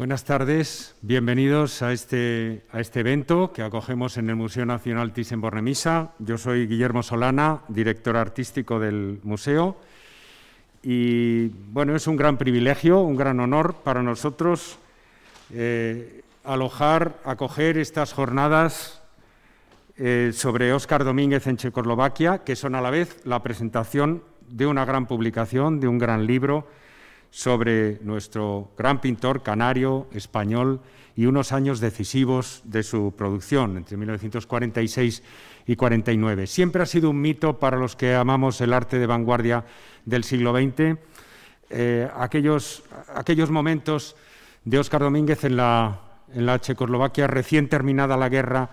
Buenas tardes, bienvenidos a este, a este evento que acogemos en el Museo Nacional Thyssen-Bornemisza. Yo soy Guillermo Solana, director artístico del museo. Y bueno, es un gran privilegio, un gran honor para nosotros eh, alojar, acoger estas jornadas eh, sobre Óscar Domínguez en Checoslovaquia, que son a la vez la presentación de una gran publicación, de un gran libro sobre nuestro gran pintor canario español y unos años decisivos de su producción, entre 1946 y 49. Siempre ha sido un mito para los que amamos el arte de vanguardia del siglo XX. Eh, aquellos, aquellos, momentos de Óscar Domínguez en la, en la Checoslovaquia recién terminada la guerra,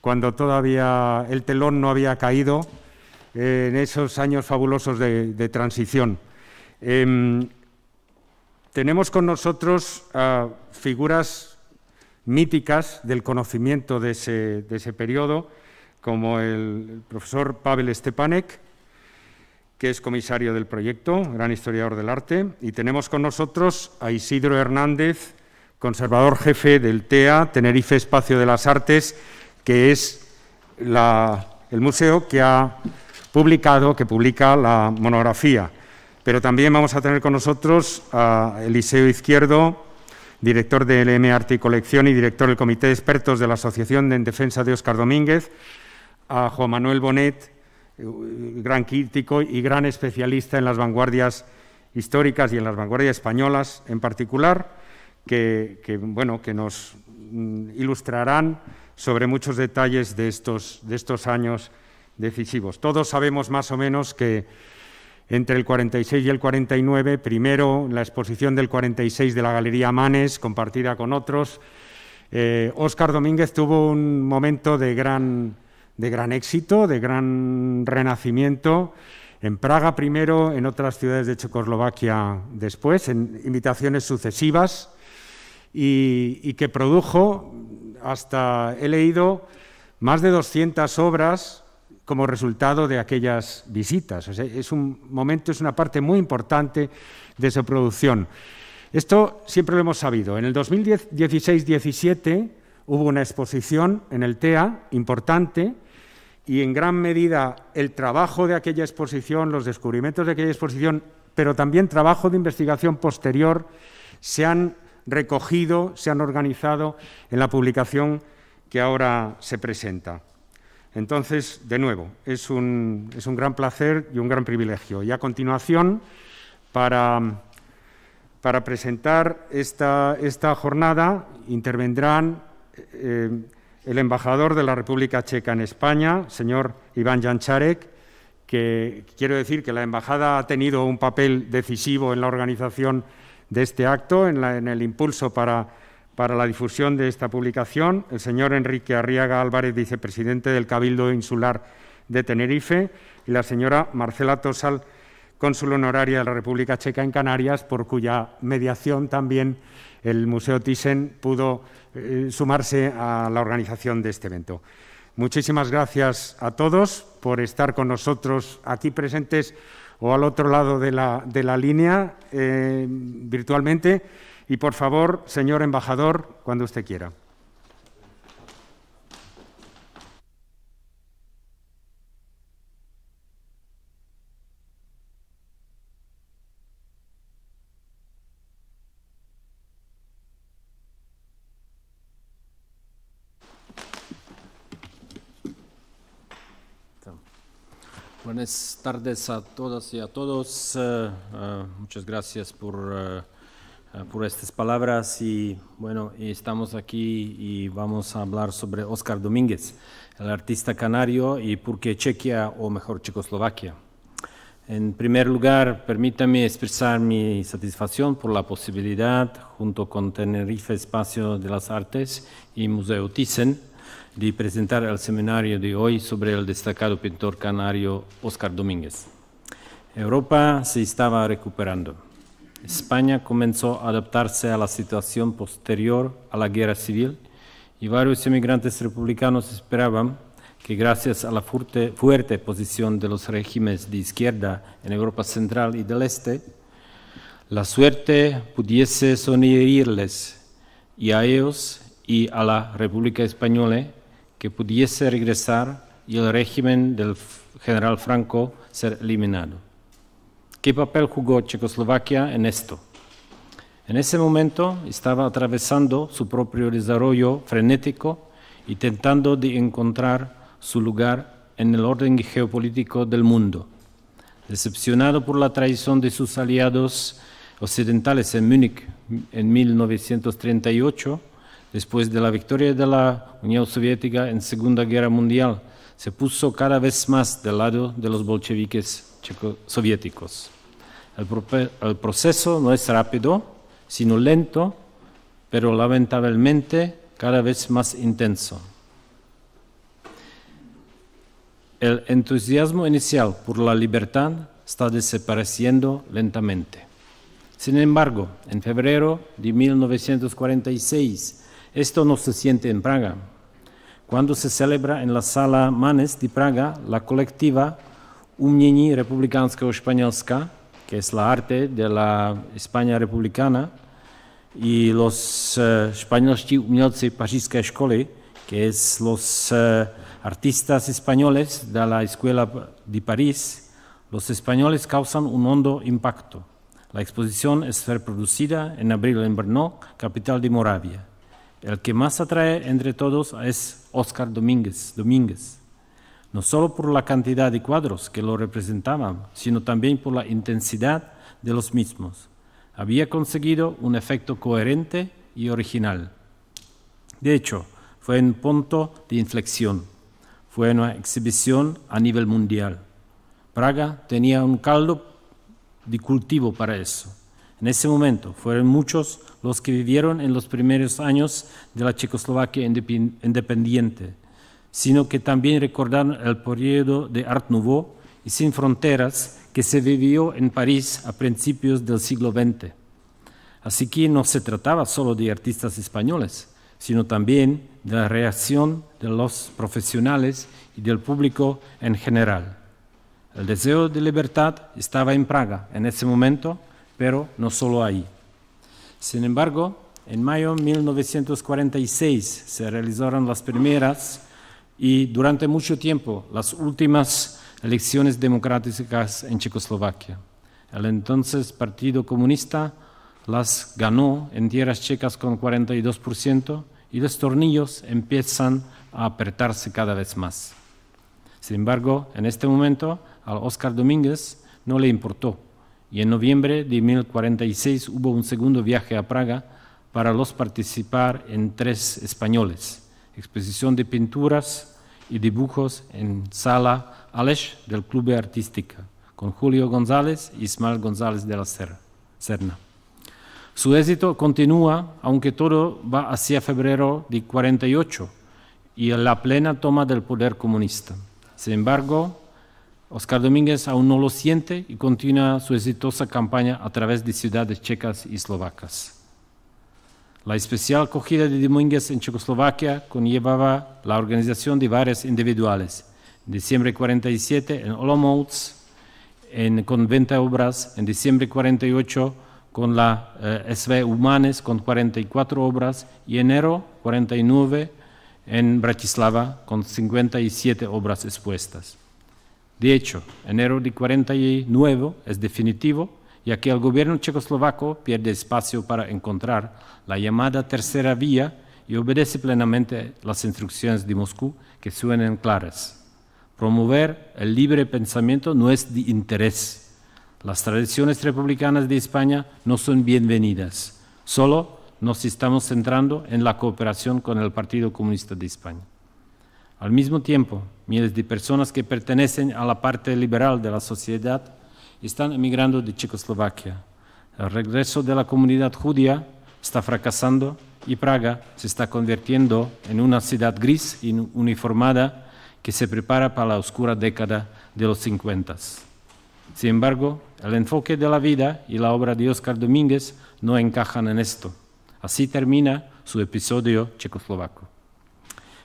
cuando todavía el telón no había caído, en esos años fabulosos de, transición. Em, tenemos con nosotros ah, figuras míticas del conocimiento de ese, periodo, como el, profesor Pavel Stepanek, que es comisario del proyecto, gran historiador del arte, y tenemos con nosotros a Isidro Hernández, conservador jefe del TEA, Tenerife Espacio de las Artes, que es el museo que ha publicado, que publica la monografía pero también vamos a tener con nosotros a Eliseo Izquierdo, director del M Arte y Colección y director del Comité de Expertos de la Asociación en Defensa de Óscar Domínguez, a Juan Manuel Bonet, eh, gran crítico y gran especialista en las vanguardias históricas y en las vanguardias españolas en particular, que, que, bueno, que nos mm, ilustrarán sobre muchos detalles de estos, de estos años decisivos. Todos sabemos más o menos que entre el 46 y el 49. Primero, la exposición del 46 de la Galería Manes, compartida con otros. Oscar eh, Domínguez tuvo un momento de gran, de gran éxito, de gran renacimiento. En Praga primero, en otras ciudades de Checoslovaquia después, en invitaciones sucesivas, y, y que produjo, hasta he leído, más de 200 obras como resultado de aquellas visitas. es un momento, es una parte muy importante de su producción. Esto siempre lo hemos sabido. En el 2016-17 hubo una exposición en el TEA importante y en gran medida el trabajo de aquella exposición, los descubrimientos de aquella exposición, pero también trabajo de investigación posterior, se han recogido, se han organizado en la publicación que ahora se presenta. Entonces, de nuevo, es un, es un gran placer y un gran privilegio. Y a continuación, para, para presentar esta, esta, jornada, intervendrán eh, el embajador de la República Checa en España, señor Iván Jancharek, que quiero decir que la embajada ha tenido un papel decisivo en la organización de este acto, en el impulso para para la difusión de esta publicación, el señor Enrique Arriaga Álvarez, vicepresidente del Cabildo Insular de Tenerife, y la señora Marcela Tosal, cónsul honoraria de la República Checa en Canarias, por cuya mediación también el Museo Thyssen pudo eh, sumarse a la organización de este evento. Muchísimas gracias a todos por estar con nosotros aquí presentes o al otro lado de la, de la línea eh, virtualmente. Y por favor, señor embajador, cuando usted quiera. buenas tardes a todas y a todos. Eh, eh, muchas gracias por, eh, por estas palabras. Y bueno, estamos aquí y vamos a hablar sobre Oscar Domínguez, el artista canario, y por qué Chequia, o mejor Checoslovaquia. En primer lugar, permítame expresar mi satisfacción por la posibilidad, junto con Tenerife Espacio de las Artes y Museo Thyssen, de presentar el seminario de hoy sobre el destacado pintor canario Oscar Domínguez. Europa se estaba recuperando. España comenzó a adaptarse a la situación posterior a la guerra civil y varios emigrantes republicanos esperaban que gracias a la fuerte, fuerte posición de los regímenes de izquierda en Europa Central y del Este, la suerte pudiese sonreírles y a ellos y a la República Española que pudiese regresar y el régimen del general Franco ser eliminado. ¿Qué papel jugó Checoslovaquia en esto? En ese momento estaba atravesando su propio desarrollo frenético y tentando de encontrar su lugar en el orden geopolítico del mundo. Decepcionado por la traición de sus aliados occidentales en Múnich en 1938, después de la victoria de la Unión Soviética en Segunda Guerra Mundial, se puso cada vez más del lado de los bolcheviques soviéticos. El, el proceso no es rápido, sino lento, pero lamentablemente cada vez más intenso. El entusiasmo inicial por la libertad está desapareciendo lentamente. Sin embargo, en febrero de 1946, esto no se siente en Praga. Cuando se celebra en la sala Manes de Praga la colectiva Umění republicansko Españolska, que es la arte de la España republicana, y los españoles eh, españolski umělci pařížské que es los eh, artistas españoles de la Escuela de París, los españoles causan un hondo impacto. La exposición es reproducida en abril en Brno, capital de Moravia. El que más atrae entre todos es Óscar Domínguez, Domínguez, no solo por la cantidad de cuadros que lo representaban, sino también por la intensidad de los mismos. Había conseguido un efecto coherente y original. De hecho, fue un punto de inflexión. Fue una exhibición a nivel mundial. Praga tenía un caldo de cultivo para eso. En ese momento fueron muchos los que vivieron en los primeros años de la Checoslovaquia independiente, sino que también recordaron el periodo de Art Nouveau y Sin Fronteras que se vivió en París a principios del siglo XX. Así que no se trataba solo de artistas españoles, sino también de la reacción de los profesionales y del público en general. El deseo de libertad estaba en Praga en ese momento, pero no solo ahí. Sin embargo, en mayo de 1946 se realizaron las primeras y durante mucho tiempo las últimas elecciones democráticas en Checoslovaquia. El entonces Partido Comunista las ganó en tierras checas con 42% y los tornillos empiezan a apretarse cada vez más. Sin embargo, en este momento a Oscar Domínguez no le importó y en noviembre de 1046 hubo un segundo viaje a Praga para los participar en tres españoles, exposición de pinturas y dibujos en sala alex del Club Artística, con Julio González y Ismael González de la Serna. Su éxito continúa, aunque todo va hacia febrero de 48 y la plena toma del poder comunista. Sin embargo, Oscar Domínguez aún no lo siente y continúa su exitosa campaña a través de ciudades checas y eslovacas. La especial acogida de Domínguez en Checoslovaquia conllevaba la organización de varias individuales. En diciembre 47 en Olomouc, con 20 obras, en diciembre 48 con la eh, SV Humanes con 44 obras y enero 49 en Bratislava con 57 obras expuestas. De hecho, enero de 49 es definitivo, ya que el gobierno checoslovaco pierde espacio para encontrar la llamada tercera vía y obedece plenamente las instrucciones de Moscú que suenan claras. Promover el libre pensamiento no es de interés. Las tradiciones republicanas de España no son bienvenidas. Solo nos estamos centrando en la cooperación con el Partido Comunista de España. Al mismo tiempo, miles de personas que pertenecen a la parte liberal de la sociedad están emigrando de Checoslovaquia. El regreso de la comunidad judía está fracasando y Praga se está convirtiendo en una ciudad gris y uniformada que se prepara para la oscura década de los 50. Sin embargo, el enfoque de la vida y la obra de Oscar Domínguez no encajan en esto. Así termina su episodio checoslovaco.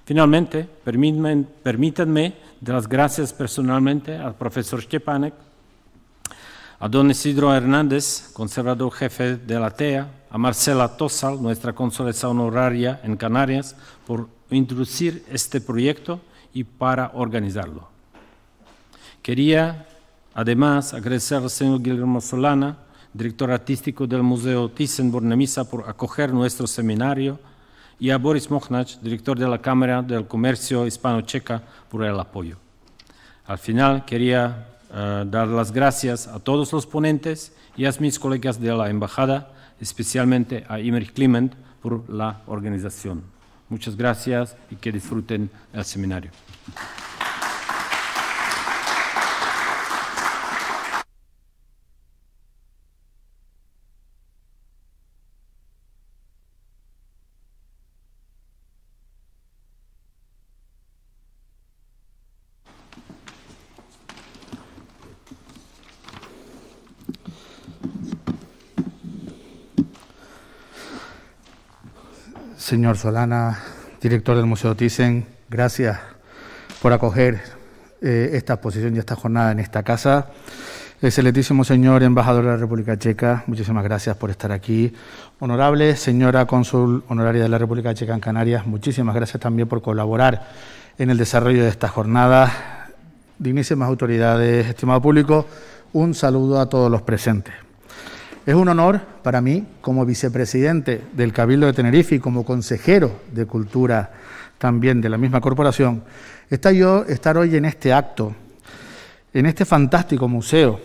Finalmente, permítanme, dar las gracias personalmente al profesor Stepanek, a don Isidro Hernández, conservador jefe de la TEA, a Marcela Tosal, nuestra consoleza honoraria en Canarias, por introducir este proyecto y para organizarlo. Quería además agradecer al señor Guillermo Solana, director artístico del Museo Thyssen-Bornemisza, por acoger nuestro seminario y a Boris Mochnach, director de la Cámara del Comercio Hispano-Checa, por el apoyo. Al final quería eh, dar las gracias a todos los ponentes y a mis colegas de la Embajada, especialmente a Imerich Clement por la organización. Muchas gracias y que disfruten el seminario. señor Solana, director del Museo Thyssen. Gracias por acoger eh, esta exposición y esta jornada en esta casa. Excelentísimo señor embajador de la República Checa, muchísimas gracias por estar aquí. Honorable señora cónsul honoraria de la República Checa en Canarias, muchísimas gracias también por colaborar en el desarrollo de esta jornada. Dignísimas autoridades, estimado público, un saludo a todos los presentes. Es un honor para mí, como vicepresidente del Cabildo de Tenerife y como consejero de Cultura también de la misma corporación, estar, yo, estar hoy en este acto, en este fantástico museo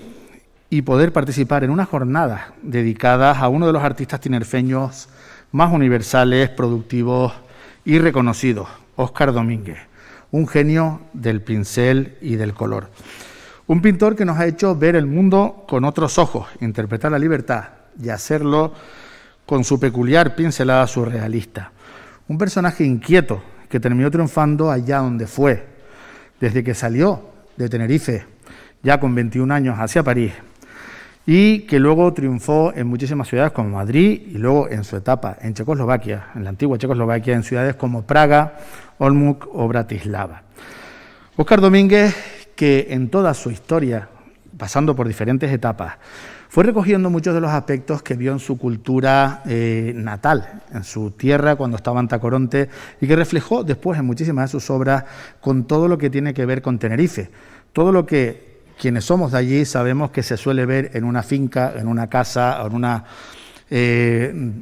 y poder participar en una jornada dedicada a uno de los artistas tinerfeños más universales, productivos y reconocidos, Óscar Domínguez, un genio del pincel y del color. Un pintor que nos ha hecho ver el mundo con otros ojos, interpretar la libertad y hacerlo con su peculiar pincelada surrealista. Un personaje inquieto que terminó triunfando allá donde fue, desde que salió de Tenerife, ya con 21 años, hacia París, y que luego triunfó en muchísimas ciudades como Madrid y luego en su etapa en Checoslovaquia, en la antigua Checoslovaquia, en ciudades como Praga, Olmuk o Bratislava. ...Oscar Domínguez que en toda su historia, pasando por diferentes etapas, fue recogiendo muchos de los aspectos que vio en su cultura eh, natal, en su tierra cuando estaba en Tacoronte, y que reflejó después en muchísimas de sus obras con todo lo que tiene que ver con Tenerife, todo lo que quienes somos de allí sabemos que se suele ver en una finca, en una casa, en una... Eh,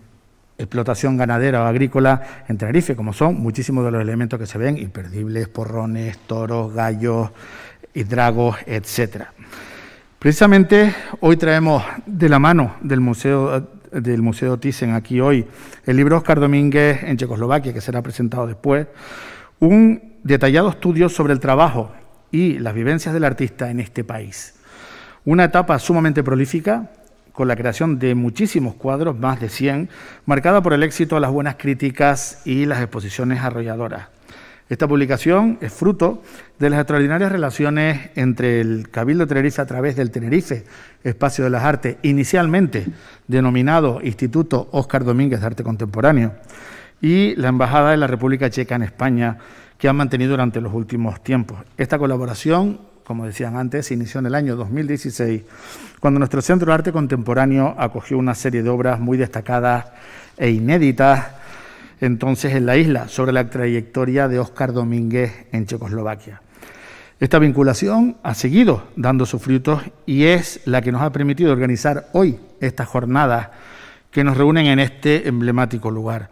explotación ganadera o agrícola en Tenerife, como son muchísimos de los elementos que se ven, imperdibles, porrones, toros, gallos, y dragos, etc. Precisamente hoy traemos de la mano del Museo del Museo Thyssen aquí hoy el libro Oscar Domínguez en Checoslovaquia, que será presentado después, un detallado estudio sobre el trabajo y las vivencias del artista en este país. Una etapa sumamente prolífica, con la creación de muchísimos cuadros, más de 100, marcada por el éxito, las buenas críticas y las exposiciones arrolladoras. Esta publicación es fruto de las extraordinarias relaciones entre el Cabildo de Tenerife a través del Tenerife Espacio de las Artes, inicialmente denominado Instituto Óscar Domínguez de Arte Contemporáneo, y la Embajada de la República Checa en España, que han mantenido durante los últimos tiempos. Esta colaboración, como decían antes, se inició en el año 2016, cuando nuestro Centro de Arte Contemporáneo acogió una serie de obras muy destacadas e inéditas entonces en la isla sobre la trayectoria de Óscar Domínguez en Checoslovaquia. Esta vinculación ha seguido dando sus frutos y es la que nos ha permitido organizar hoy estas jornadas que nos reúnen en este emblemático lugar.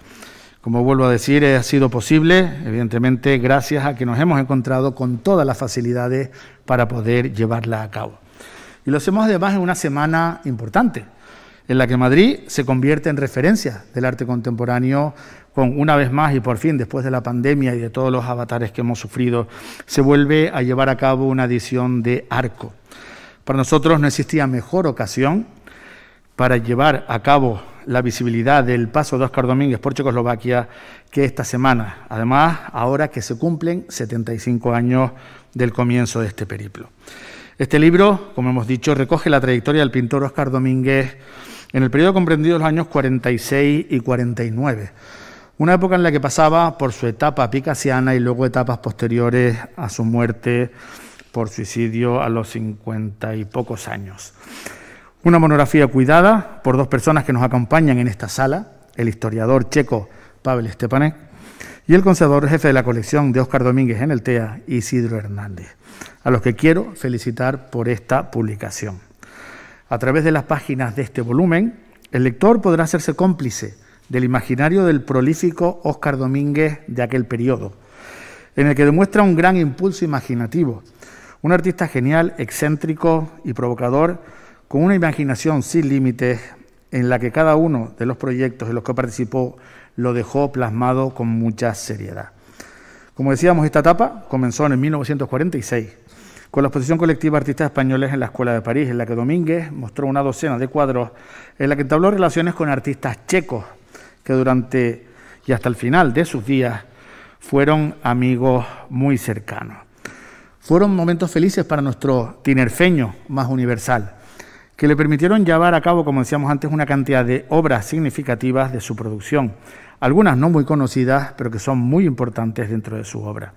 Como vuelvo a decir, ha sido posible, evidentemente, gracias a que nos hemos encontrado con todas las facilidades para poder llevarla a cabo. Y lo hacemos además en una semana importante, en la que Madrid se convierte en referencia del arte contemporáneo una vez más y por fin después de la pandemia y de todos los avatares que hemos sufrido, se vuelve a llevar a cabo una edición de Arco. Para nosotros no existía mejor ocasión para llevar a cabo la visibilidad del paso de Oscar Domínguez por Checoslovaquia que esta semana. Además, ahora que se cumplen 75 años del comienzo de este periplo. Este libro, como hemos dicho, recoge la trayectoria del pintor Oscar Domínguez en el periodo comprendido los años 46 y 49 una época en la que pasaba por su etapa picasiana y luego etapas posteriores a su muerte por suicidio a los cincuenta y pocos años. Una monografía cuidada por dos personas que nos acompañan en esta sala, el historiador checo Pavel Stepanek y el conservador jefe de la colección de Óscar Domínguez en el TEA, Isidro Hernández, a los que quiero felicitar por esta publicación. A través de las páginas de este volumen, el lector podrá hacerse cómplice del imaginario del prolífico Óscar Domínguez de aquel periodo, en el que demuestra un gran impulso imaginativo, un artista genial, excéntrico y provocador, con una imaginación sin límites, en la que cada uno de los proyectos en los que participó lo dejó plasmado con mucha seriedad. Como decíamos, esta etapa comenzó en 1946, con la exposición colectiva Artistas Españoles en la Escuela de París, en la que Domínguez mostró una docena de cuadros, en la que entabló relaciones con artistas checos, que durante y hasta el final de sus días fueron amigos muy cercanos. Fueron momentos felices para nuestro tinerfeño más universal, que le permitieron llevar a cabo, como decíamos antes, una cantidad de obras significativas de su producción, algunas no muy conocidas, pero que son muy importantes dentro de su obra.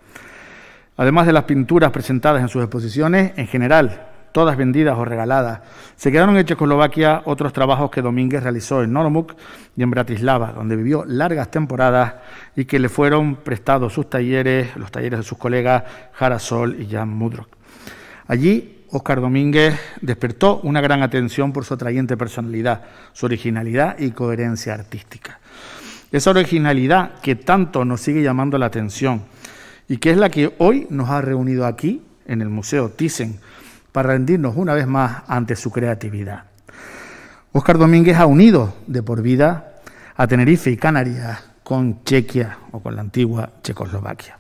Además de las pinturas presentadas en sus exposiciones, en general, todas vendidas o regaladas. Se quedaron en Checoslovaquia otros trabajos que Domínguez realizó en Normuk y en Bratislava, donde vivió largas temporadas y que le fueron prestados sus talleres, los talleres de sus colegas Jarasol y Jan Mudrok. Allí Óscar Domínguez despertó una gran atención por su atrayente personalidad, su originalidad y coherencia artística. Esa originalidad que tanto nos sigue llamando la atención y que es la que hoy nos ha reunido aquí en el Museo Thyssen para rendirnos una vez más ante su creatividad. Óscar Domínguez ha unido de por vida a Tenerife y Canarias con Chequia o con la antigua Checoslovaquia.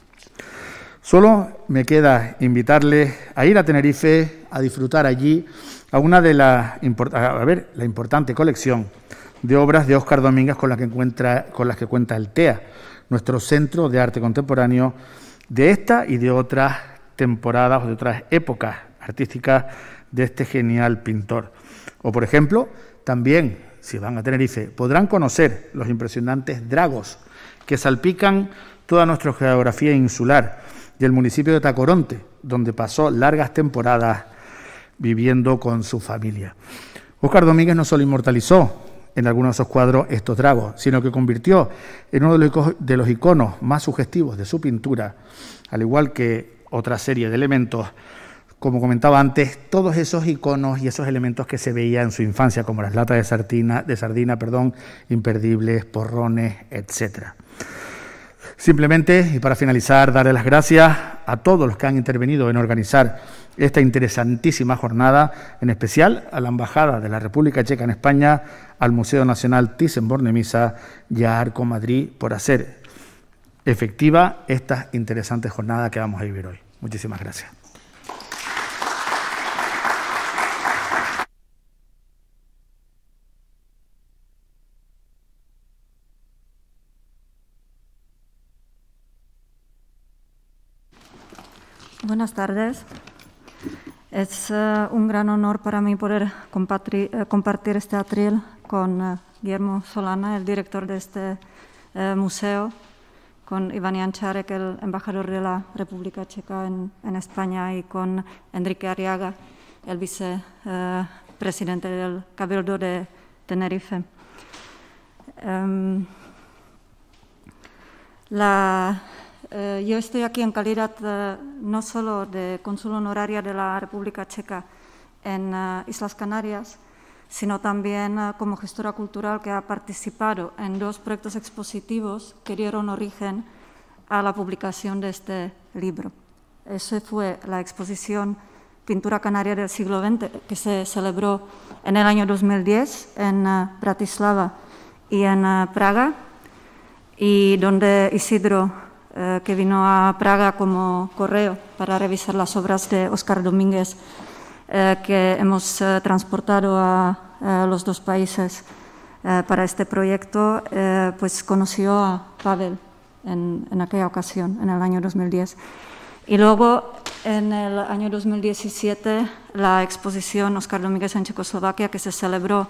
Solo me queda invitarles a ir a Tenerife, a disfrutar allí a una de las importantes colecciones importante colección de obras de Oscar Domínguez con las que encuentra con las que cuenta el TEA, nuestro centro de arte contemporáneo de esta y de otras temporadas o de otras épocas ...artística de este genial pintor. O, por ejemplo, también, si van a Tenerife, podrán conocer los impresionantes dragos que salpican toda nuestra geografía insular y el municipio de Tacoronte, donde pasó largas temporadas viviendo con su familia. Oscar Domínguez no solo inmortalizó en algunos de sus cuadros estos dragos, sino que convirtió en uno de los iconos más sugestivos de su pintura, al igual que otra serie de elementos como comentaba antes, todos esos iconos y esos elementos que se veía en su infancia, como las latas de sardina, perdón, imperdibles, porrones, etc. Simplemente, y para finalizar, darle las gracias a todos los que han intervenido en organizar esta interesantísima jornada, en especial a la Embajada de la República Checa en España, al Museo Nacional Thyssen-Bornemisza y a Arco Madrid por hacer efectiva esta interesante jornada que vamos a vivir hoy. Muchísimas gracias. Buenas tardes. Es eh, un gran honor para mí poder eh, compartir este atril con eh, Guillermo Solana, el director de este museo, con Iván Yancharek, el embajador de la República Checa en, España, y con Enrique Arriaga, el vicepresidente del Cabildo de Tenerife. Em, la eh, yo estoy aquí en calidad eh, no solo de cónsul honoraria de la República Checa en eh, Islas Canarias, sino también como gestora cultural que ha participado en dos proyectos expositivos que dieron origen a la publicación de este libro. Esa fue la exposición Pintura Canaria del siglo XX, que se celebró en el año 2010 en Bratislava y en Praga, y donde Isidro eh, que vino a Praga como correo para revisar las obras de Óscar Domínguez eh, que hemos eh, transportado a, los dos países para este proyecto, pues conoció a Pavel en, aquella ocasión, en el año 2010. Y luego, en el año 2017, la exposición Óscar Domínguez en Checoslovaquia, que se celebró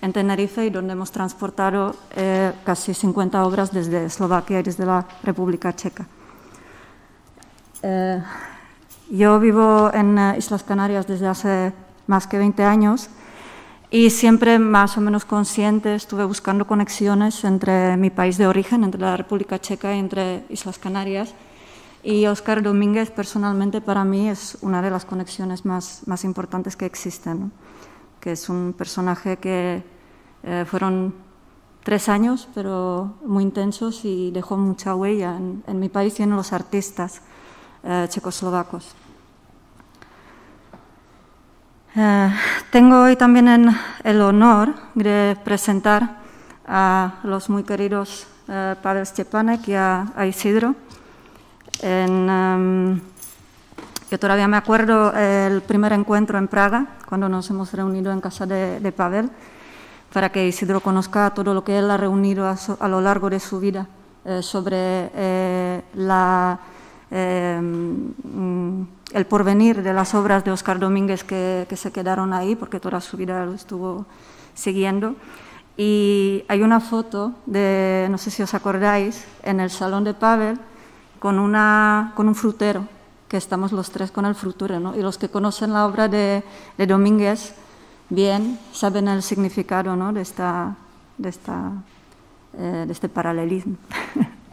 en Tenerife y donde hemos transportado eh, casi 50 obras desde Eslovaquia y desde la República Checa. Eh, yo vivo en eh, Islas Canarias desde hace más que 20 años y siempre más o menos consciente estuve buscando conexiones entre mi país de origen, entre la República Checa y entre Islas Canarias. Y Oscar Domínguez personalmente para mí es una de las conexiones más, importantes que existen que es un personaje que eh, fueron tres años, pero muy intensos y dejó mucha huella en, mi país y en los artistas eh, checoslovacos. Eh, tengo hoy también el honor de presentar a los muy queridos padres Chepanek y a, Isidro en... Em, yo todavía me acuerdo eh, el primer encuentro en Praga, cuando nos hemos reunido en casa de, Pavel, para que Isidro conozca todo lo que él ha reunido a, lo largo de su vida eh, sobre eh, la, mm, el porvenir de las obras de Oscar Domínguez que, que, se quedaron ahí, porque toda su vida lo estuvo siguiendo. Y hay una foto de, no sé si os acordáis, en el salón de Pavel, con, una, con un frutero estamos los tres con el futuro, ¿no? Y los que conocen la obra de, de Domínguez bien saben el significado, ¿no? De esta, de esta, eh, de este paralelismo.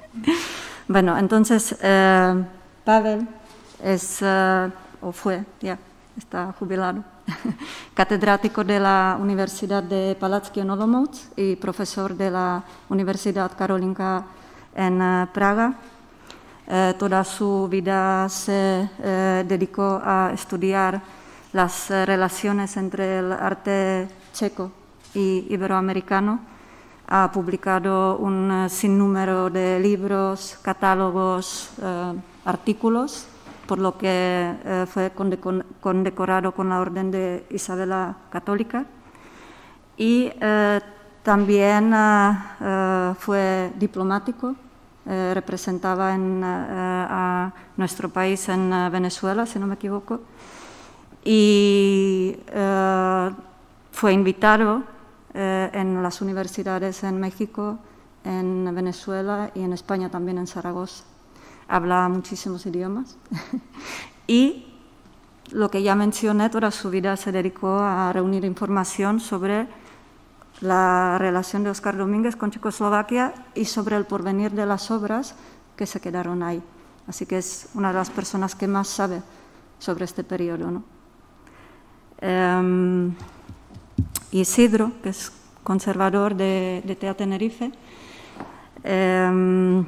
bueno, entonces eh, Pavel es eh, o fue, ya está jubilado, catedrático de la Universidad de Palácio en y profesor de la Universidad Karolinka en Praga eh, toda su vida se eh, dedicó a estudiar las eh, relaciones entre el arte checo y iberoamericano. Ha publicado un sinnúmero de libros, catálogos, artículos, por lo que fue condecorado con la Orden de Isabela Católica. Y también ah, fue diplomático eh, representaba en, eh, a nuestro país en eh, Venezuela, si no me equivoco, y fue invitado en las universidades en México, en Venezuela y en España también en Zaragoza. Hablaba muchísimos idiomas y lo que ya mencioné, toda su vida se dedicó a reunir información sobre la relación de Oscar Domínguez con Checoslovaquia y sobre el porvenir de las obras que se quedaron ahí. Así que es una de las personas que más sabe sobre este periodo. Em, Isidro, que es conservador de, TEA Tenerife, em,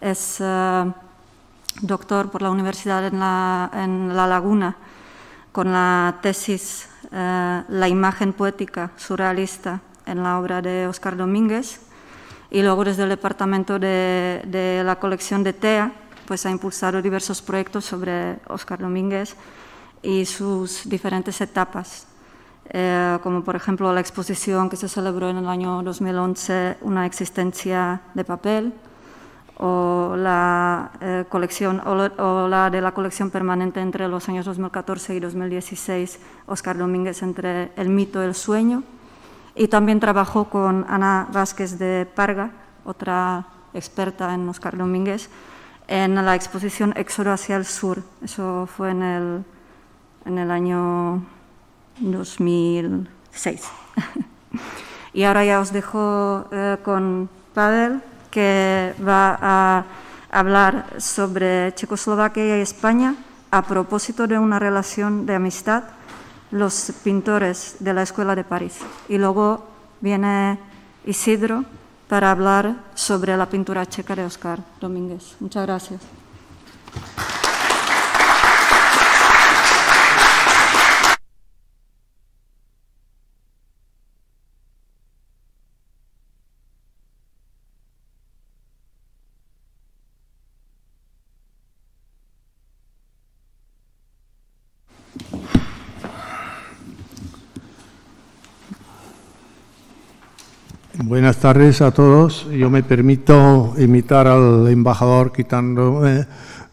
es eh, doctor por la Universidad en la Laguna con la tesis eh, La imagen poética surrealista en la obra de Óscar Domínguez. Y luego desde el departamento de, la colección de TEA, pues ha impulsado diversos proyectos sobre Óscar Domínguez y sus diferentes etapas, eh, como por ejemplo la exposición que se celebró en el año 2011, Una existencia de papel, o la, eh, colección, o, la de la colección permanente entre los años 2014 y 2016, Óscar Domínguez entre el mito y el sueño, y también trabajó con Ana Vázquez de Parga, otra experta en Oscar Domínguez, en la exposición Éxodo hacia el Sur. Eso fue en el, año 2006. y ahora ya os dejo eh, con Pavel, que va a hablar sobre Checoslovaquia y España a propósito de una relación de amistad los pintores de la Escuela de París. Y luego viene Isidro para hablar sobre la pintura checa de Oscar Domínguez. Muchas gracias. Buenas tardes a todos. Yo me permito imitar al embajador quitándome eh,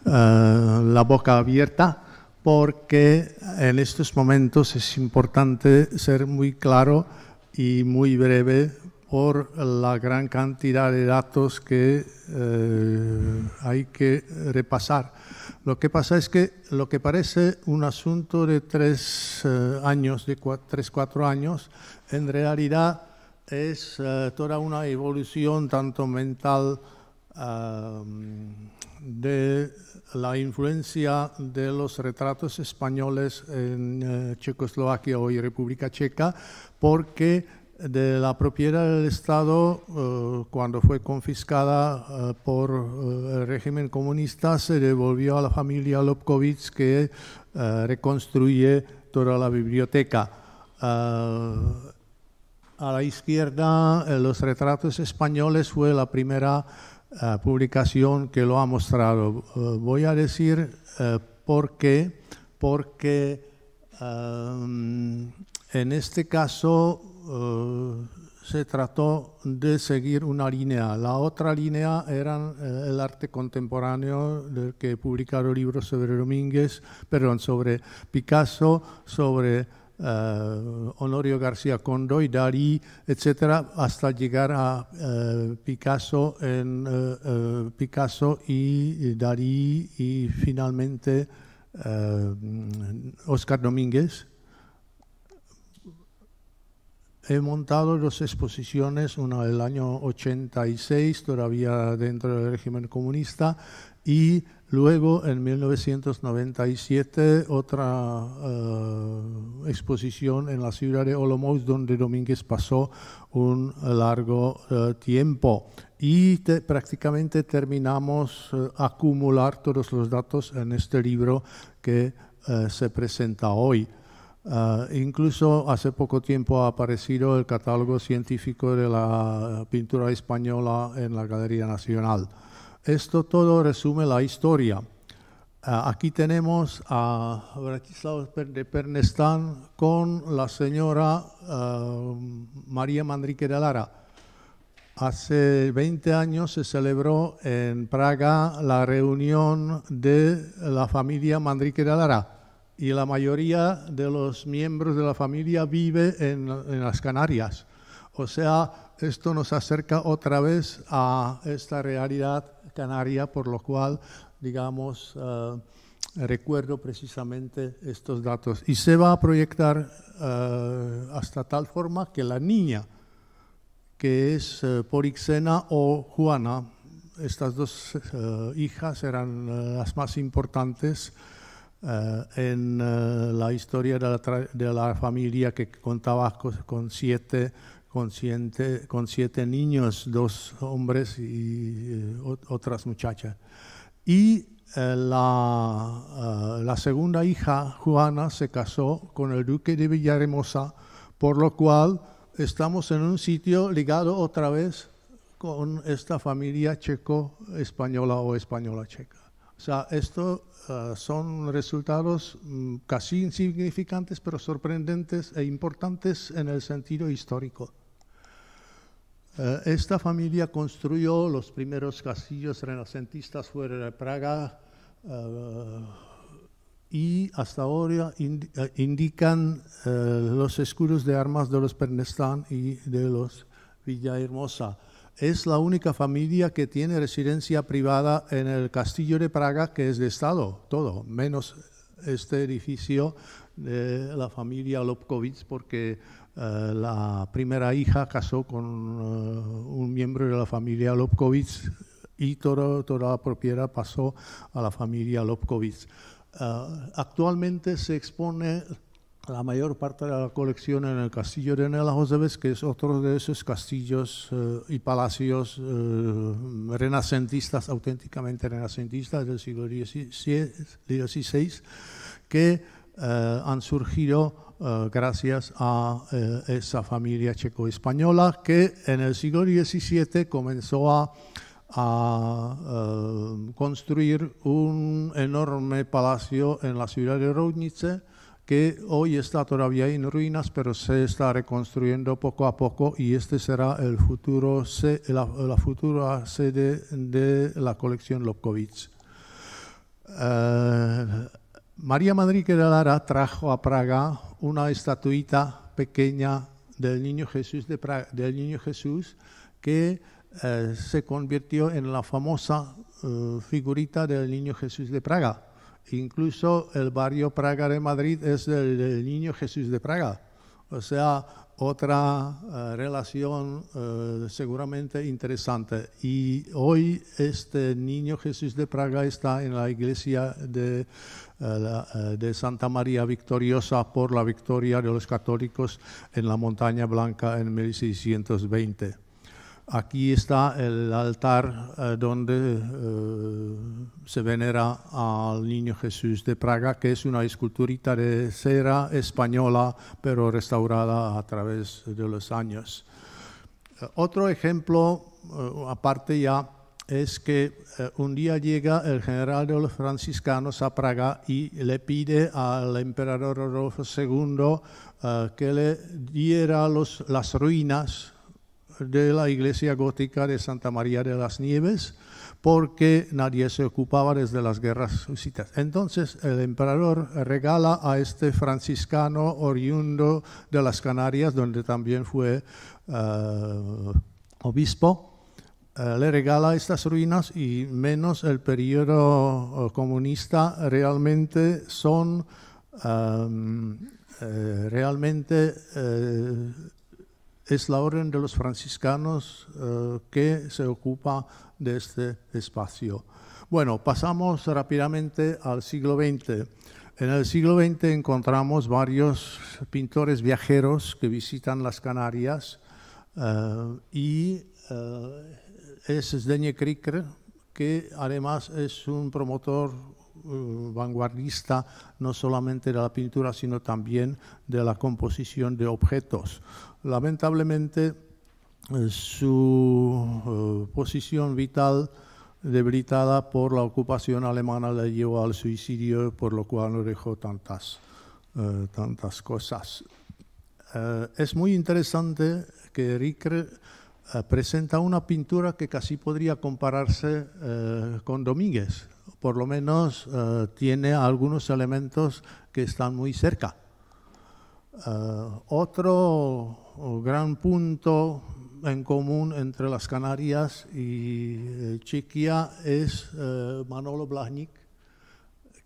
la boca abierta porque en estos momentos es importante ser muy claro y muy breve por la gran cantidad de datos que eh, hay que repasar. Lo que pasa es que lo que parece un asunto de tres eh, años, de tres, cuatro años, en realidad es eh, toda una evolución tanto mental de la influencia de los retratos españoles en eh, Checoslovaquia hoy República Checa, porque de la propiedad del Estado, eh, cuando fue confiscada por el régimen comunista, se devolvió a la familia Lobkovitz que reconstruye toda la biblioteca. Ah, a la izquierda, eh, los retratos españoles fue la primera eh, publicación que lo ha mostrado. Eh, voy a decir por qué, porque en este caso se trató de seguir una línea. La otra línea era el arte contemporáneo, del que he publicado libros sobre sobre Picasso, sobre eh, Honorio García Condo y Dalí, etcétera, hasta llegar a eh, eh, Picasso, y Dalí y finalmente Oscar Domínguez. He montado dos exposiciones, una del año 86, todavía dentro del régimen comunista, y Luego, en 1997, otra eh, exposición en la ciudad de Olomouc, donde Domínguez pasó un largo eh, tiempo. Y prácticamente terminamos acumulando eh, acumular todos los datos en este libro que se presenta hoy. incluso hace poco tiempo ha aparecido el catálogo científico de la pintura española en la Galería Nacional. Esto todo resume la historia. Ah, aquí tenemos a Bratislava de Pernestán con la señora ah, María Manrique de Lara. Hace 20 años se celebró en Praga la reunión de la familia Manrique de Lara y la mayoría de los miembros de la familia vive en, las Canarias. O sea, esto nos acerca otra vez a esta realidad Canaria, por lo cual, digamos, eh, recuerdo precisamente estos datos. Y se va a proyectar eh, hasta tal forma que la niña, que es eh, Porixena o Juana, estas dos hijas eran las más importantes en la historia de la, familia que contaba con, con siete con siete, con siete niños, dos hombres y eh, otras muchachas. Y eh, la, eh, la, segunda hija, Juana, se casó con el duque de Villaremosa, por lo cual estamos en un sitio ligado otra vez con esta familia checo-española o española-checa. O sea, estos son resultados mm, casi insignificantes, pero sorprendentes e importantes en el sentido histórico. Eh, esta familia construyó los primeros castillos renacentistas fuera de Praga eh, y hasta ahora eh, indican los escudos de armas de los Pernestán y de los Villahermosa. Es la única familia que tiene residencia privada en el castillo de Praga, que es de Estado, todo, menos este edificio de la familia Lobkowitz, porque eh, la primera hija casó con eh, un miembro de la familia Lobkowitz y toda, toda la propiedad pasó a la familia Lobkowitz. Eh, actualmente se expone la mayor parte de la colección en el castillo de Nela Joseves, que es otro de esos castillos y palacios renacentistas, auténticamente renacentistas del siglo XVI, que han surgido eh, gracias a eh, esa familia checo-española que en el siglo XVII comenzó a, eh, construir un enorme palacio en la ciudad de Rodnice que hoy está todavía en ruinas, pero se está reconstruyendo poco a poco y este será el futuro, la, futura sede de la colección Lobkowicz. María Madrid de Lara trajo a Praga una estatuita pequeña del niño Jesús, de Praga, niño Jesús que eh, se convirtió en la famosa eh, figurita del niño Jesús de Praga. Incluso el barrio Praga de Madrid es del niño Jesús de Praga. O sea, otra eh, relación seguramente interesante. Y hoy este niño Jesús de Praga está en la iglesia de eh, eh, de Santa María Victoriosa por la victoria de los católicos en la Montaña Blanca en 1620. Aquí está el altar eh, donde se venera al Niño Jesús de Praga, que es una esculturita de cera española, pero restaurada a través de los años. otro ejemplo, aparte ya es que eh, un día llega el general de los franciscanos a Praga y le pide al emperador Rodolfo II eh, que le diera las ruinas de la iglesia gótica de Santa María de las Nieves porque nadie se ocupaba desde las guerras suscitas. Entonces el emperador regala a este franciscano oriundo de las Canarias, donde también fue eh, obispo, eh, le regala estas ruinas y menos el periodo eh, comunista realmente son em, eh, realmente es la orden de los franciscanos que se ocupa de este espacio. Bueno, pasamos rápidamente al siglo XX. En el siglo XX encontramos varios pintores viajeros que visitan las Canarias y es Zdeněk Krieger, que además es un promotor eh, vanguardista no solamente de la pintura, sino también de la composición de objetos. Lamentablemente, eh, su eh, posición vital debilitada por la ocupación alemana le llevó al suicidio, por lo cual no dejó tantas, tantas cosas. es muy interesante que Riker eh, presenta una pintura que casi podría compararse eh, con Domínguez. Por lo menos eh, tiene algunos elementos que están muy cerca. otro gran punto en común entre las Canarias y chiquia es Manolo Blahnik,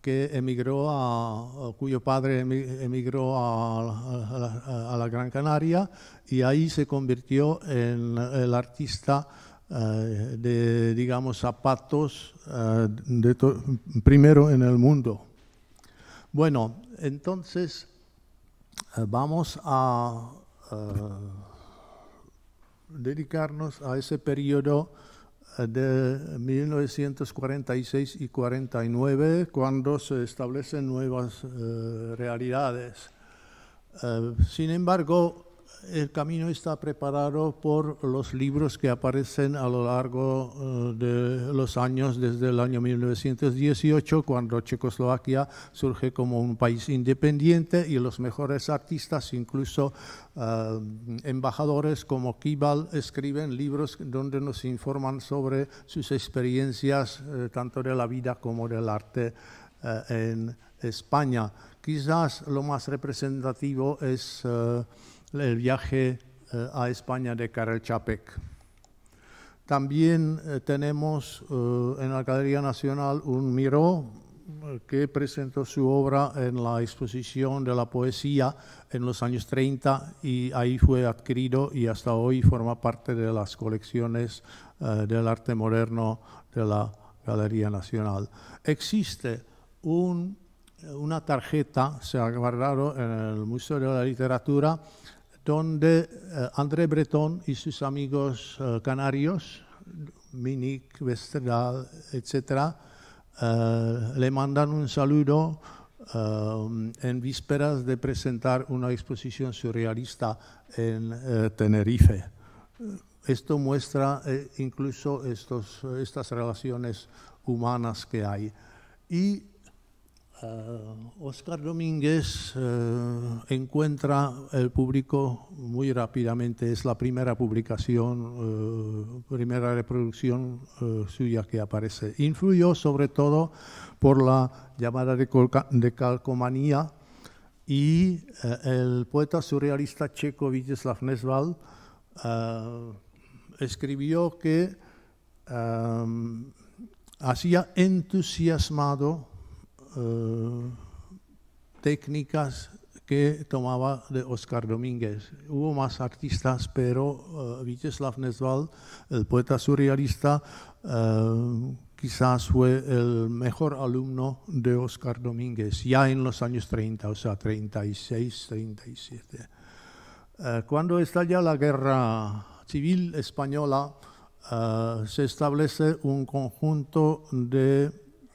que emigró a, cuyo padre emigró a, la Gran Canaria y ahí se convirtió en el artista eh, de, digamos, zapatos eh, primero en el mundo. Bueno, entonces eh, vamos a dedicarnos a ese periodo eh, de 1946 y 49, cuando se establecen nuevas eh, realidades. Eh, sin embargo, el camino está preparado por los libros que aparecen a lo largo eh, de los años, desde el año 1918, cuando Checoslovaquia surge como un país independiente y los mejores artistas, incluso eh, embajadores como Kibal, escriben libros donde nos informan sobre sus experiencias, eh, tanto de la vida como del arte en España. Quizás lo más representativo es el viaje eh, a España de Karel Čapek. También eh, tenemos eh, en la Galería Nacional un Miró que presentó su obra en la exposición de la poesía en los años 30 y ahí fue adquirido y hasta hoy forma parte de las colecciones del arte moderno de la Galería Nacional. Existe una tarjeta, se ha guardado en el Museo de la Literatura, donde eh, André Breton y sus amigos eh, canarios, Minic, etcétera etc., eh, le mandan un saludo en vísperas de presentar una exposición surrealista en Tenerife. Esto muestra incluso estos, estas relaciones humanas que hay. Y Oscar eh, Domínguez eh, encuentra el público muy rápidamente, es la primera publicación, eh, primera reproducción suya que aparece. Influyó sobre todo por la llamada de, calcomanía y el poeta surrealista checo Víteslav Nesval escribió que hacía entusiasmado eh, técnicas que tomaba de Oscar Domínguez. Hubo más artistas, pero eh, Víteslav Nesval, el poeta surrealista, eh, quizás fue el mejor alumno de Oscar Domínguez, ya en los años 30, o sea, 36, 37. cuando estalla la guerra civil española, se establece un conjunto de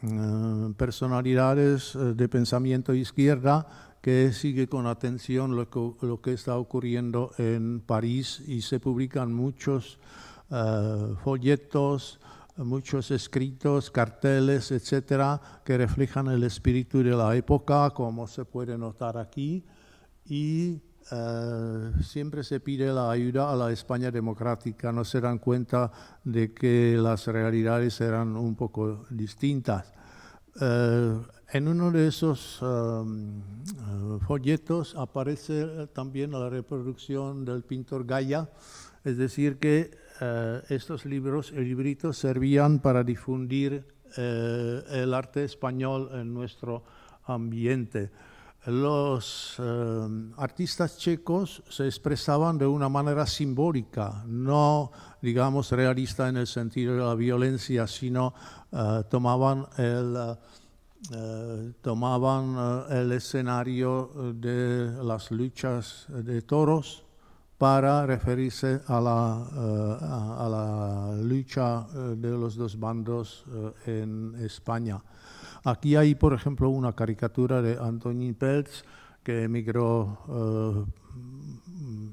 eh, personalidades eh, de pensamiento izquierda que sigue con atención lo que, está ocurriendo en París y se publican muchos eh, folletos, muchos escritos, carteles, etcétera, que reflejan el espíritu de la época, como se puede notar aquí, y eh, siempre se pide la ayuda a la España democrática, no se dan cuenta de que las realidades eran un poco distintas. Eh, en uno de esos eh, folletos aparece también la reproducción del pintor Gaia, es decir, que estos libros, libritos servían para difundir el arte español en nuestro ambiente los em, artistas checos se expresaban de una manera simbólica, no, digamos, realista en el sentido de la violencia, sino eh, tomaban el... Eh, tomaban eh, el escenario de las luchas de toros para referirse a la, a la lucha de los dos bandos en España. Aquí hay, por ejemplo, una caricatura de Antonin Peltz que emigró eh,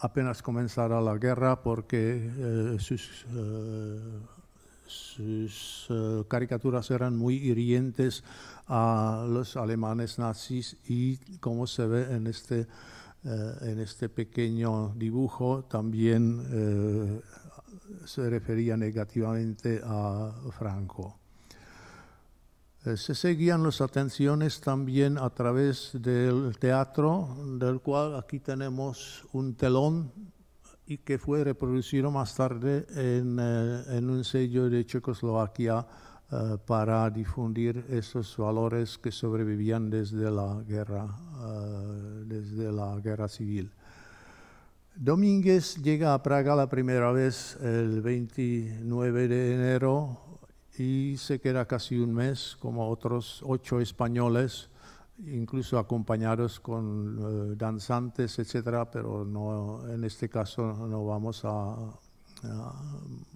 apenas comenzara la guerra porque eh, sus, eh, caricaturas eran muy hirientes a los alemanes nazis y como se ve en este, este pequeño dibujo también se refería negativamente a Franco. Eh, se seguían las atenciones también a través del teatro, del cual aquí tenemos un telón y que fue reproducido más tarde en, eh, un sello de Checoslovaquia eh, para difundir esos valores que sobrevivían desde la guerra, desde la guerra civil. Domínguez llega a Praga la primera vez el 29 de enero y se queda casi un mes, como otros ocho españoles, incluso acompañados con eh, danzantes, etcétera, pero no, en este caso no vamos a,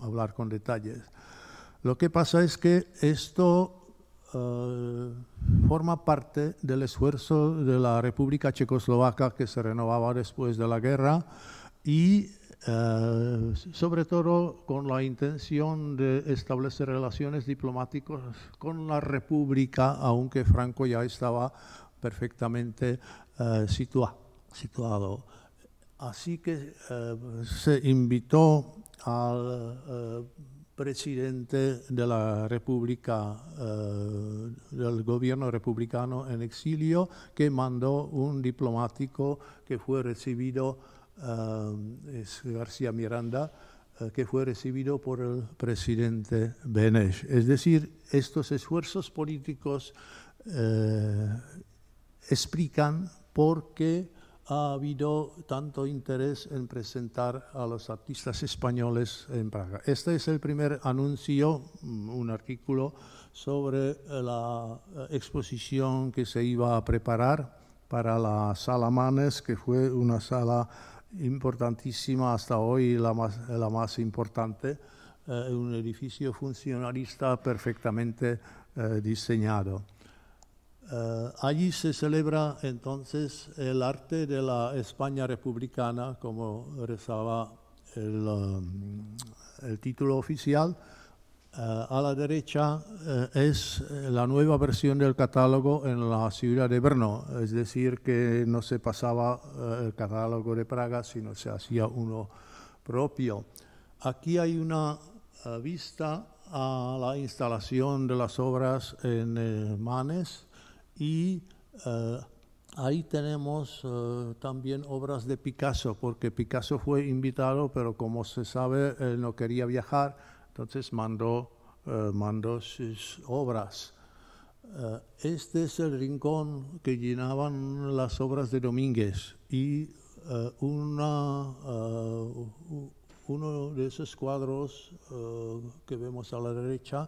hablar con detalles. Lo que pasa es que esto eh, forma parte del esfuerzo de la República Checoslovaca que se renovaba después de la guerra y eh, sobre todo con la intención de establecer relaciones diplomáticas con la República, aunque Franco ya estaba perfectamente eh, situado. Así que eh, se invitó al presidente de la República, del gobierno republicano en exilio, que mandó un diplomático que fue recibido es García Miranda, eh, que fue recibido por el presidente Benesh. Es decir, estos esfuerzos políticos eh, explican por qué ha habido tanto interés en presentar a los artistas españoles en Praga. Este es el primer anuncio, mm, un artículo sobre eh, la exposición que se iba a preparar para la sala que fue una sala importantísima hasta hoy, la más, importante, eh, un edificio funcionalista perfectamente eh, diseñado. Eh, allí se celebra entonces el arte de la España republicana, como rezaba el título oficial, eh, a la derecha eh, es eh, la nueva versión del catálogo en la ciudad de Brno, es decir, que no se pasaba el catálogo de Praga, sino se hacía uno propio. Aquí hay una vista a la instalación de las obras en Manes y ahí tenemos también obras de Picasso, porque Picasso fue invitado, pero como se sabe, no quería viajar entonces mandó, eh, mandó sus obras. Eh, este es el rincón que llenaban las obras de Domínguez y eh, uno de esos cuadros que vemos a la derecha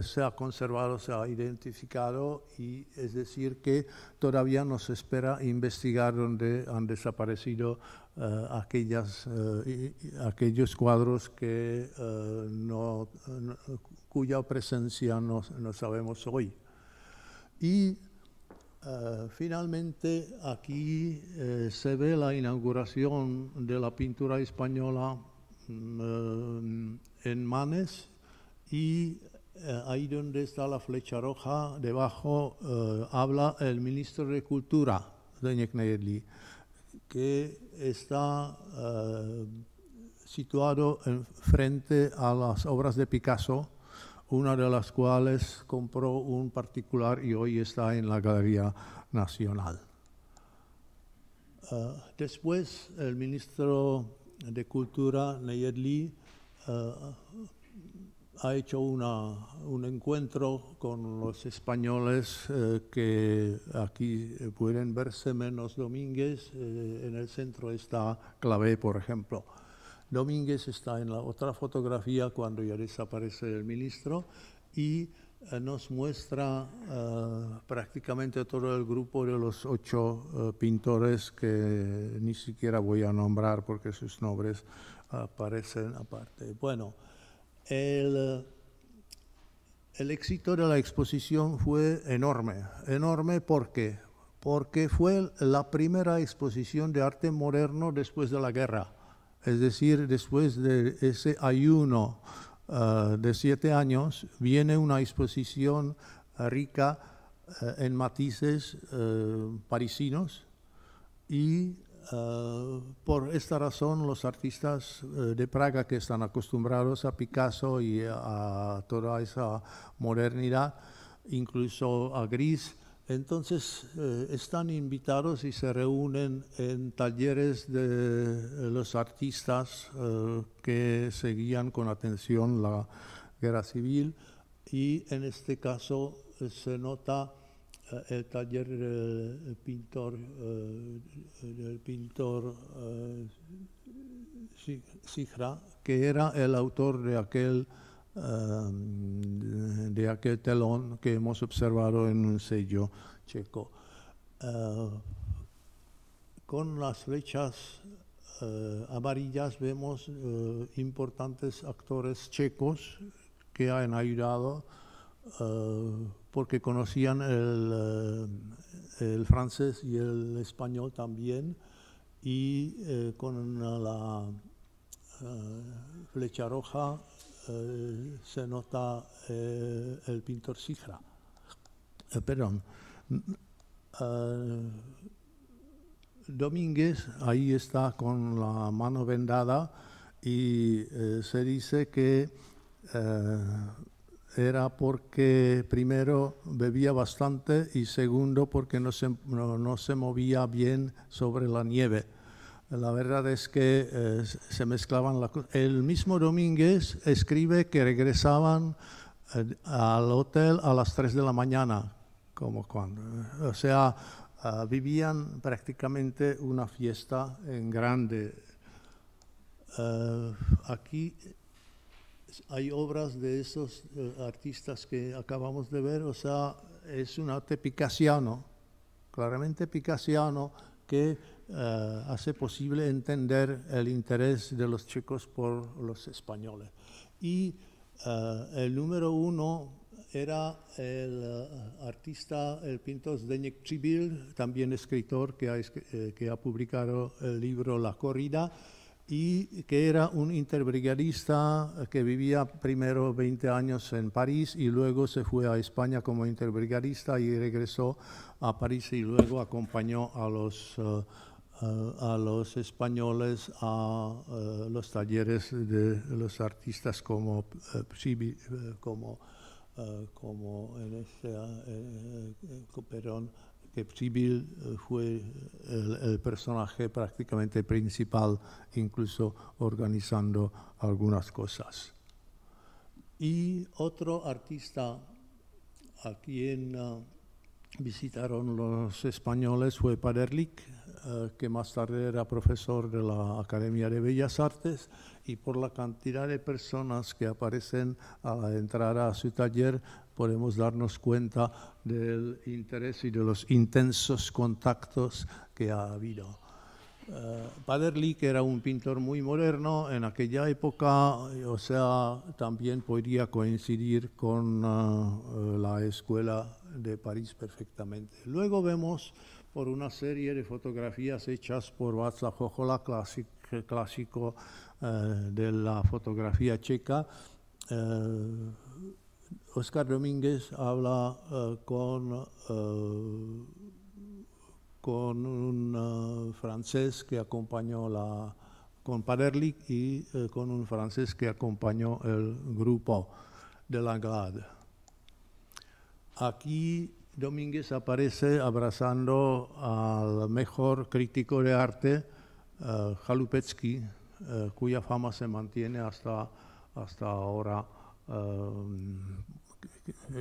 se ha conservado, se ha identificado y es decir que todavía nos espera investigar dónde han desaparecido eh, aquellas, eh, aquellos cuadros que, eh, no, cuya presencia no, sabemos hoy. Y finalmente aquí se ve la inauguración de la pintura española mm, en Manes y ahí donde está la flecha roja debajo habla el ministro de Cultura, Doña Nejedlí, que está eh, situado en frente a las obras de Picasso, una de las cuales compró un particular y hoy está en la Galería Nacional. Eh, después, el ministro de Cultura, Nayed ha hecho un encuentro con los españoles eh, que aquí eh, pueden verse menos Domínguez. Eh, en el centro está Clavé, por ejemplo. Domínguez está en la otra fotografía cuando ya desaparece el ministro y nos muestra prácticamente todo el grupo de los ocho pintores que ni siquiera voy a nombrar porque sus nombres aparecen aparte. Bueno. El, eh, el éxito de la exposición fue enorme, enorme porque porque fue la primera exposición de arte moderno después de la guerra, es decir, después de ese ayuno eh, de siete años, viene una exposición eh, rica en matices parisinos y eh, por esta razón, los artistas eh, de Praga que están acostumbrados a Picasso y a toda esa modernidad, incluso a Gris, entonces eh, están invitados y se reúnen en talleres de los artistas que seguían con atención la guerra civil y en este caso se nota eh, el taller del eh, pintor, eh, pintor Sigra, que era el autor de aquel, de aquel telón que hemos observado en un sello checo. con las flechas amarillas vemos importantes actores checos que han ayudado porque conocían eh, el, francés y el español también, y eh, con la eh, flecha roja se nota el pintor Sijra. perdón. Domínguez ahí está con la mano vendada y se dice que era porque primero bebía bastante y segundo porque no se, no, se movía bien sobre la nieve. La verdad es que eh, se mezclaban las cosas. El mismo Domínguez escribe que regresaban eh, al hotel a las 3 de la mañana, como cuando. Eh, o sea, ah, vivían prácticamente una fiesta en grande. aquí hay obras de esos eh, artistas que acabamos de ver, o sea, es un arte picasiano, claramente picasiano, que eh, hace posible entender el interés de los chicos por los españoles. Y eh, el número uno era el artista, el pintor Zdeněk Chibil, también escritor que ha, que ha publicado el libro La Corrida, y que era un interbrigadista que vivía primero 20 años en París y luego se fue a España como interbrigadista y regresó a París y luego acompañó a los, eh, eh, a los españoles a eh, los talleres de los artistas como Psibi, como, como en este, Perón, que Pribil eh, fue eh, el, personaje prácticamente principal, incluso organizando algunas cosas. Y otro artista a quien eh, visitaron los españoles fue Paderlik, que más tarde era profesor de la Academia de Bellas Artes, y por la cantidad de personas que aparecen a entrar a su taller, podemos darnos cuenta del interés y de los intensos contactos que ha habido. Uh, que era un pintor muy moderno en aquella época, eh, o sea, también podría coincidir con eh, la escuela de París perfectamente. Luego vemos por una serie de fotografías hechas por Václav Hojola, clásico, clásico de la fotografía checa, Oscar Domínguez habla eh, con, eh, con un eh, francés que acompañó la, con Paderlic y con un francés que acompañó el grupo de la Aquí Domínguez aparece abrazando al mejor crítico de arte, Jalupetsky, cuya fama se mantiene hasta, hasta ahora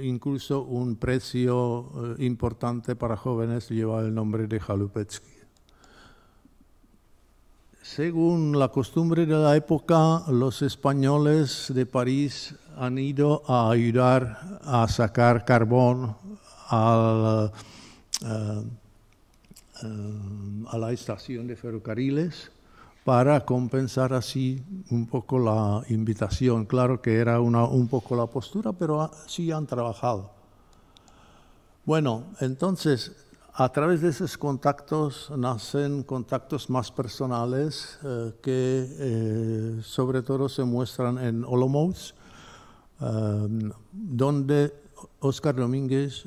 incluso un precio eh, importante para jóvenes lleva el nombre de Jalupetsky. Según la costumbre de la época, los españoles de París han ido a ayudar a sacar carbón eh, eh, a la estación de ferrocarriles para compensar así un poco la invitación. Claro que era un poco la postura, pero sí han trabajado. Bueno, entonces, a través de esos contactos nacen contactos más personales eh, que eh, sobre todo se muestran en Olomouc, eh, donde Oscar Domínguez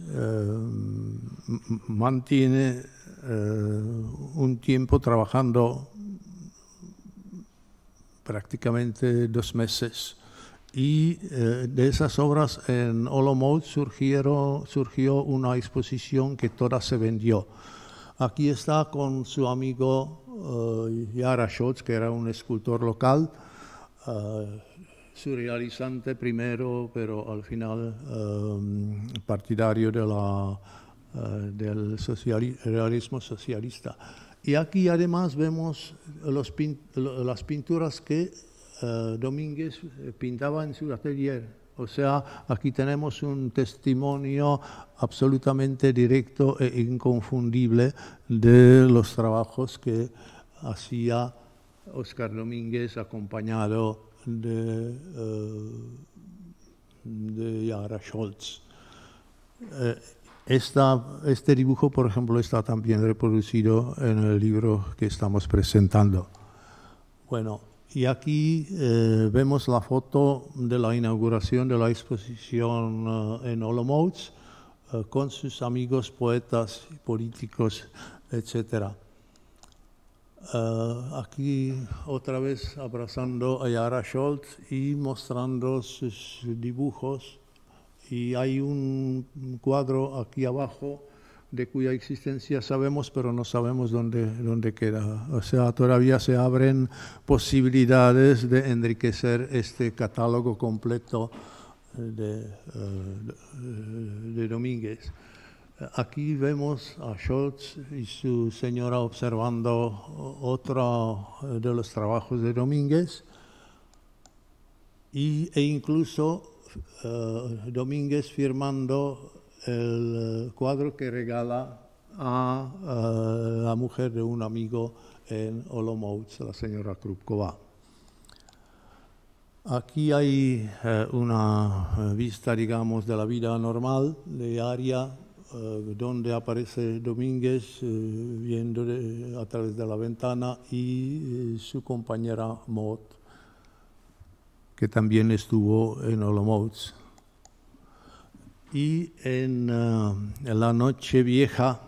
mantiene un tiempo trabajando prácticamente dos meses. Y eh, de esas obras en Olomouc surgieron, surgió una exposición que toda se vendió. Aquí está con su amigo eh, Yara Schultz, que era un escultor local, surrealista eh, surrealizante primero, pero al final partidario de la, del realismo socialista. Y aquí además vemos las pinturas que eh, Domínguez eh, pintaba en su atelier. O sea, aquí tenemos un testimonio absolutamente directo e inconfundible de los trabajos que hacía Oscar Domínguez acompañado de, eh, Yara Scholz este dibujo, por ejemplo, está también reproducido en el libro que estamos presentando. Bueno, y aquí eh, vemos la foto de la inauguración de la exposición eh, en Olomouc eh, con sus amigos poetas, políticos, etc. aquí otra vez abrazando a Yara Scholz y mostrando sus dibujos y hay un cuadro aquí abajo de cuya existencia sabemos, pero no sabemos dónde, dónde queda. O sea, todavía se abren posibilidades de enriquecer este catálogo completo eh, eh, de, Domínguez. Aquí vemos a Schultz y su señora observando otro de los trabajos de Domínguez e incluso eh, Domínguez firmando el eh, cuadro que regala a eh, la mujer de un amigo en Olomouc, la señora Krupkova. Aquí hay una vista, digamos, de la vida normal de área donde aparece Domínguez viendo a través de la ventana y su compañera mot que también estuvo en Olomouc. Y en, eh, la noche vieja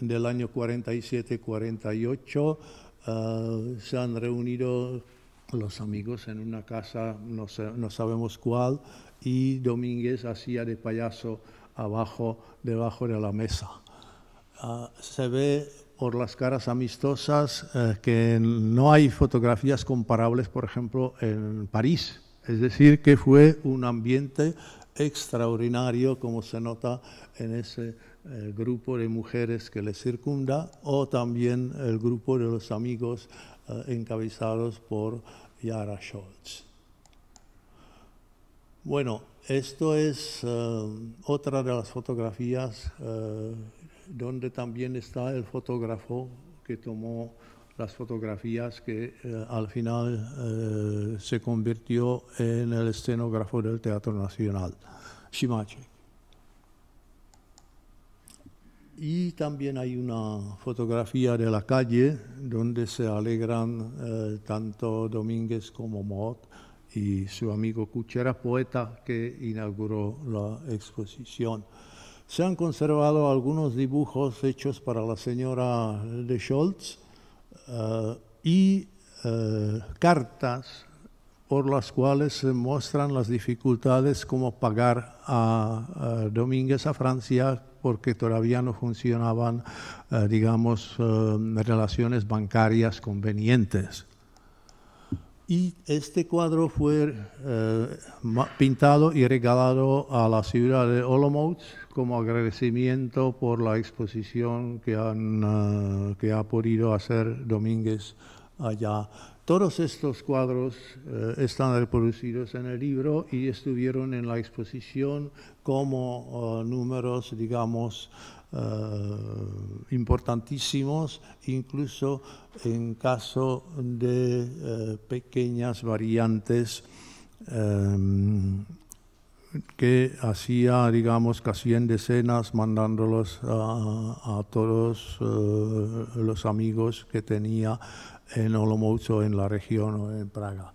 del año 47-48 eh, se han reunido los amigos en una casa, no, no sabemos cuál, y Domínguez hacía de payaso abajo, debajo de la mesa. Ah, se ve por las caras amistosas, eh, que no hay fotografías comparables, por ejemplo, en París. Es decir, que fue un ambiente extraordinario, como se nota en ese eh, grupo de mujeres que le circunda, o también el grupo de los amigos eh, encabezados por Yara Scholz. Bueno, esto es otra de las fotografías donde también está el fotógrafo que tomó las fotografías que eh, al final eh, se convirtió en el escenógrafo del Teatro Nacional, Shimachek. Y también hay una fotografía de la calle donde se alegran eh, tanto Domínguez como Mott y su amigo Cuchera, poeta que inauguró la exposición. Se han conservado algunos dibujos hechos para la señora de Scholz eh, y eh, cartas por las cuales se muestran las dificultades como pagar a, Domínguez a Francia porque todavía no funcionaban, eh, digamos, relaciones bancarias convenientes. Y este cuadro fue pintado y regalado a la ciudad de Olomouc como agradecimiento por la exposición que, han, ah, que ha podido hacer Domínguez allá. Todos estos cuadros eh, están reproducidos en el libro y estuvieron en la exposición como ah, números, digamos, ah, importantísimos, incluso en caso de eh, pequeñas variantes. Em, que hacía, digamos, casi en decenas, mandándolos a, a todos eh, los amigos que tenía en Olomouc o en la región o en Praga.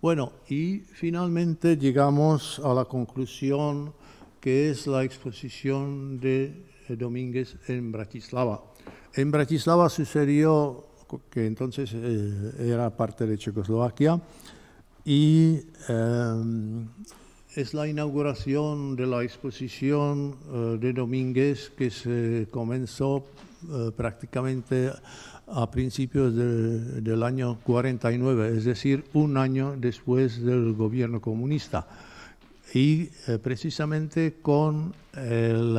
Bueno, y finalmente llegamos a la conclusión que es la exposición de eh, Domínguez en Bratislava. En Bratislava sucedió, que entonces eh, era parte de Checoslovaquia, y em, es la inauguración de la exposición eh, de Domínguez que se comenzó eh, prácticamente a principios del año 49, es decir, un año después del gobierno comunista. Y eh, precisamente con el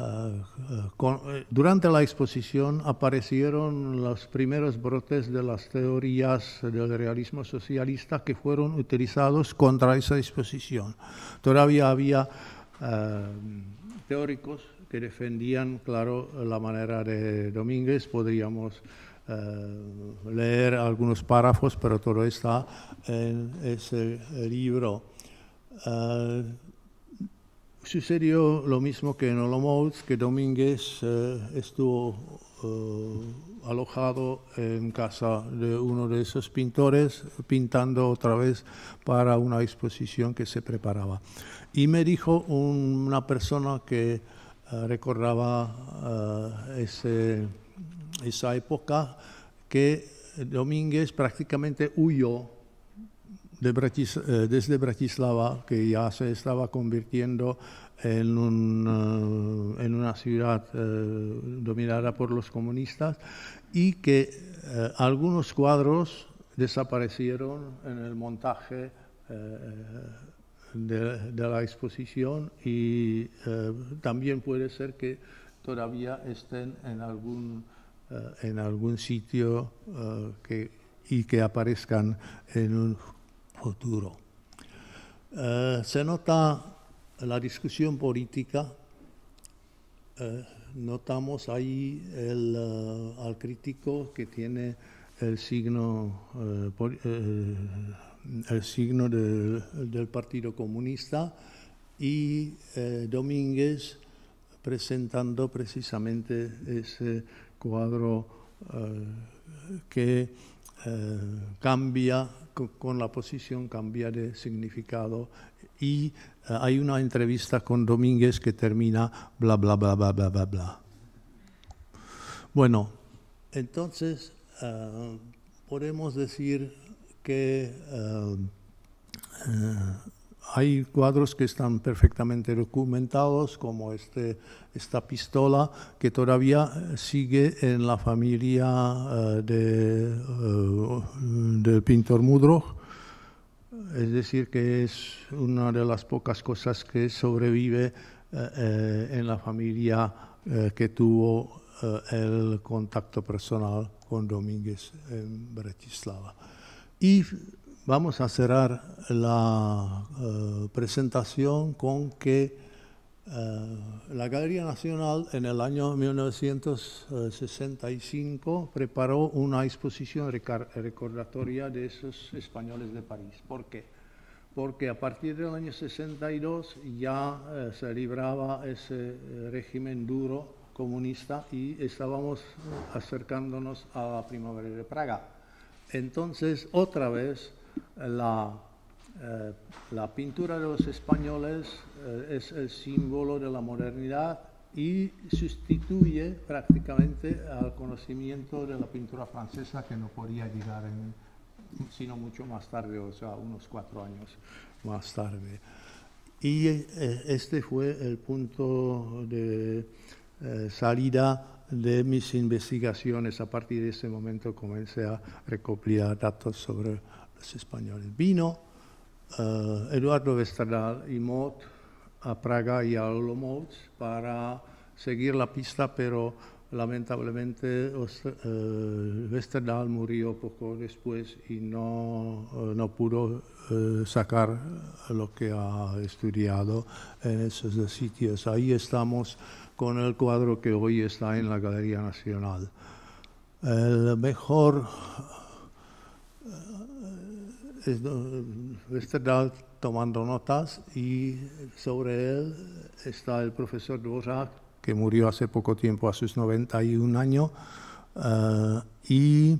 Ah, ah, eh, durante la exposición aparecieron los primeros brotes de las teorías del realismo socialista que fueron utilizados contra esa exposición. Todavía había ah, teóricos que defendían, claro, la manera de Domínguez, podríamos leer algunos párrafos, pero todo está en ese libro sucedió lo mismo que en Olomouc, que Domínguez eh, estuvo eh, alojado en casa de uno de esos pintores, pintando otra vez para una exposición que se preparaba. Y me dijo una persona que eh, recordaba esa época que Domínguez prácticamente huyó eh, desde Bratislava, que ya se estaba convirtiendo en, eh, una ciudad eh, dominada por los comunistas y que algunos cuadros desaparecieron en el montaje de, la exposición y también puede ser que todavía estén en algún, en algún sitio y que aparezcan en un futuro. Eh, se nota la discusión política, eh, notamos ahí eh, al crítico que tiene el signo, del, Partido Comunista y Domínguez presentando precisamente ese cuadro que eh, cambia con la posición, cambia de significado y eh, hay una entrevista con Domínguez que termina bla, bla, bla, bla, bla, bla, bla. Bueno, entonces eh, podemos decir que hay cuadros que están perfectamente documentados, como este, esta pistola, que todavía sigue en la familia eh, eh, del pintor Mudro. Es decir, que es una de las pocas cosas que sobrevive eh, en la familia que tuvo el contacto personal con Domínguez en Bratislava. Y Vamos a cerrar la eh, presentación con que eh, la Galería Nacional en el año 1965 preparó una exposición recordatoria de esos españoles de París. ¿Por qué? Porque a partir del año 62 ya eh, se libraba ese régimen duro comunista y estábamos acercándonos a la primavera de Praga. Entonces, otra vez, la, eh, la pintura de los españoles eh, es el símbolo de la modernidad y sustituye prácticamente al conocimiento de la pintura francesa que no podía llegar sino mucho más tarde, o sea, unos cuatro años más tarde. Y eh, este fue el punto de salida de mis investigaciones. A partir de ese momento comencé a recopilar datos sobre españoles. Vino eh, Eduardo Vesterdal y Mott a Praga y a Olomouc para seguir la pista, pero lamentablemente eh, Vesterdal murió poco después y no, eh, no pudo sacar lo que ha estudiado en esos sitios. Ahí estamos con el cuadro que hoy está en la Galería Nacional. El mejor Westerdahl tomando notas y sobre él está el profesor Dvořák, que murió hace poco tiempo, a sus 91 años, eh, y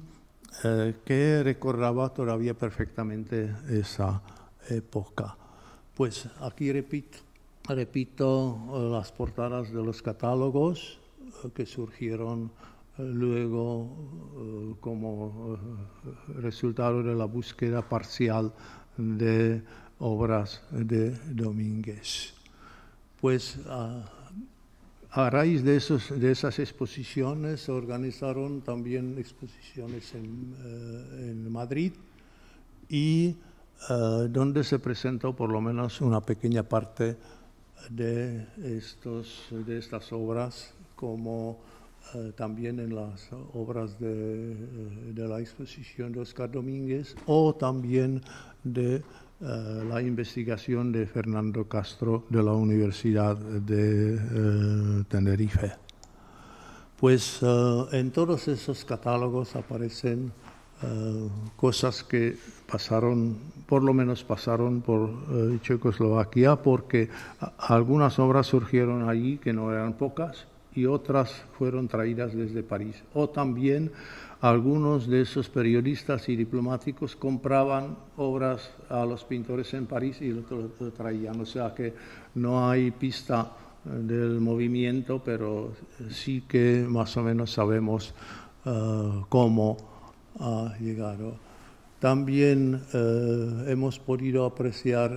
eh, que recordaba todavía perfectamente esa época. Pues aquí repito, repito las portadas de los catálogos eh, que surgieron luego eh, como eh, resultado de la búsqueda parcial de obras de Domínguez. Pues a, raíz de, esos, de esas exposiciones se organizaron también exposiciones en, eh, Madrid y donde se presentó por lo menos una pequeña parte de, estos, de estas obras como eh, también en las obras de, eh, la exposición de Oscar Domínguez o también de eh, la investigación de Fernando Castro de la Universidad de Tenerife. Pues en todos esos catálogos aparecen cosas que pasaron, por lo menos pasaron por Checoslovaquia, porque algunas obras surgieron allí, que no eran pocas, y otras fueron traídas desde París. O también algunos de esos periodistas y diplomáticos compraban obras a los pintores en París y lo, traían. O sea que no hay pista eh, del movimiento, pero sí que más o menos sabemos eh, cómo ha llegado. También eh, hemos podido apreciar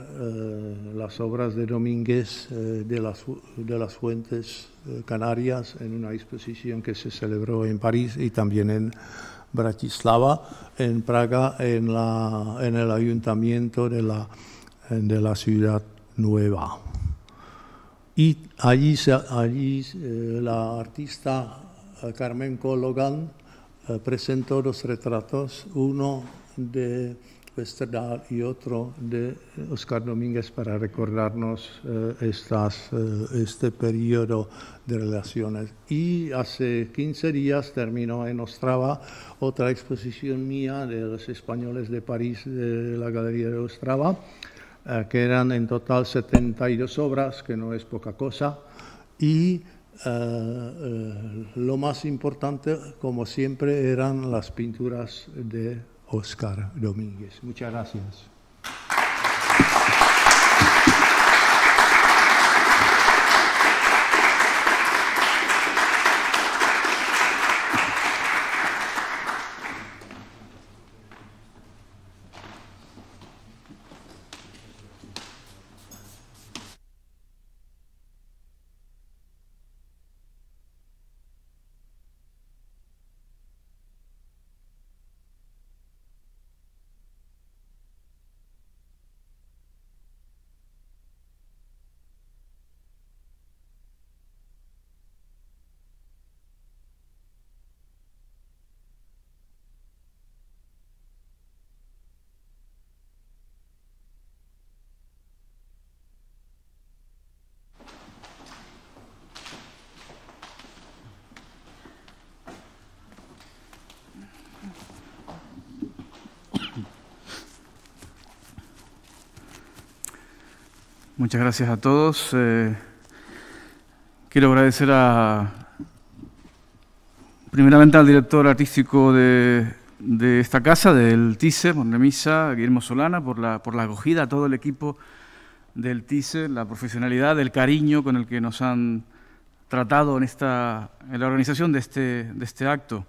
las obras de Domínguez de, las, de las fuentes eh, Canarias en una exposición que se celebró en París y también en Bratislava, en Praga, en, la, en el ayuntamiento de la, de la ciudad nueva. Y allí, allí eh, la artista eh, Carmen Cologan presentó dos retratos, uno de y otro de Oscar Domínguez para recordarnos eh, estas, eh, este periodo de relaciones. Y hace 15 días terminó en Ostrava otra exposición mía de los españoles de París de la Galería de Ostrava, eh, que eran en total 72 obras, que no es poca cosa. Y lo más importante, como siempre, eran las pinturas de Oscar Domínguez. Muchas gracias. Muchas gracias a todos. Eh, quiero agradecer a, primeramente al director artístico de, esta casa, del TICE, misa Guillermo Solana, por la, por la acogida a todo el equipo del TICE, la profesionalidad, el cariño con el que nos han tratado en, esta, en la organización de este, de este acto.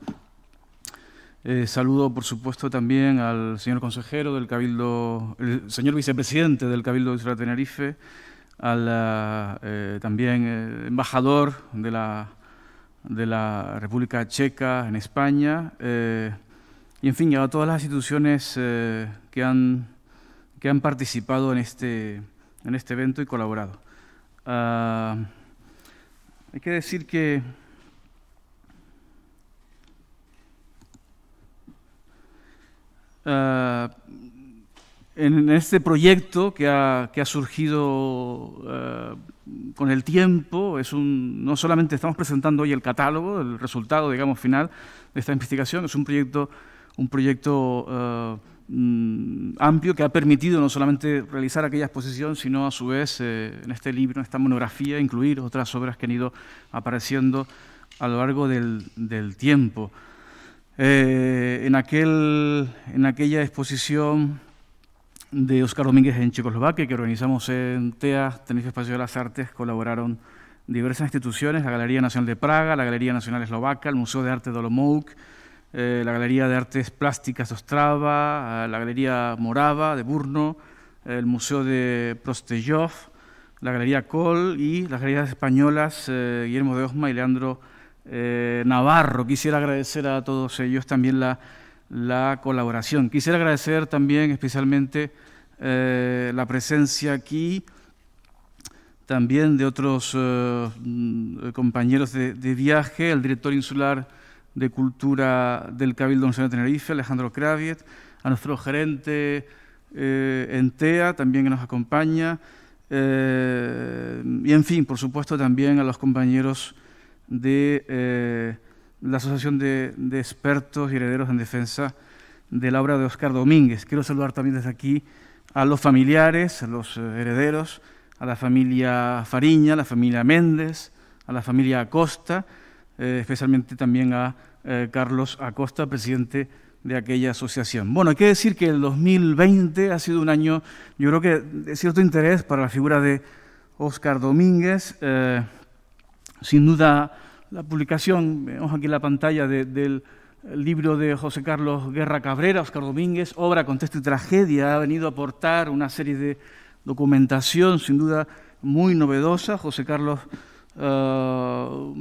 Eh, saludo, por supuesto, también al señor consejero del Cabildo, el señor vicepresidente del Cabildo de Isla Tenerife, al eh, también eh, embajador de la, República Checa en España, y en fin, a todas las instituciones que, han, que han participado en este, en este evento y colaborado. Ah, hay que decir que Eh, en este proyecto que ha, surgido eh, con el tiempo, es un, no solamente estamos presentando hoy el catálogo, el resultado, final de esta investigación, es un proyecto, un proyecto eh, mm, amplio que ha permitido no solamente realizar aquella exposición, sino a su vez en este libro, en esta monografía, incluir otras obras que han ido apareciendo a lo largo del tiempo. Eh, en, aquel, en aquella exposición de Oscar Domínguez en Checoslovaquia que organizamos en TEA, Tenerife Espacio de las Artes, colaboraron diversas instituciones, la Galería Nacional de Praga, la Galería Nacional Eslovaca, el Museo de Arte de Olomouc, eh, la Galería de Artes Plásticas de Ostrava, eh, la Galería Morava de Burno, el Museo de Prostejov, la Galería Kohl y las galerías españolas Guillermo de Osma y Leandro eh, Navarro. Quisiera agradecer a todos ellos también la, colaboración. Quisiera agradecer también especialmente eh, la presencia aquí también de otros eh, mm, compañeros de, viaje, el director insular de Cultura del Cabildo Nacional de Tenerife, Alejandro Kraviet, a nuestro gerente Entea, también que nos acompaña, y en fin, por supuesto también a los compañeros de eh, la Asociación de, Expertos y Herederos en Defensa de la obra de Oscar Domínguez. Quiero saludar también desde aquí a los familiares, a los eh, herederos, a la familia Fariña, a la familia Méndez, a la familia Acosta, eh, especialmente también a Carlos Acosta, presidente de aquella asociación. Bueno, hay que decir que el 2020 ha sido un año, yo creo que de cierto interés para la figura de Oscar Domínguez, sin duda, la publicación, vemos aquí en la pantalla del libro de José Carlos Guerra Cabrera, Oscar Domínguez, Obra, Contexto y Tragedia, ha venido a aportar una serie de documentación, sin duda, muy novedosa. José Carlos eh,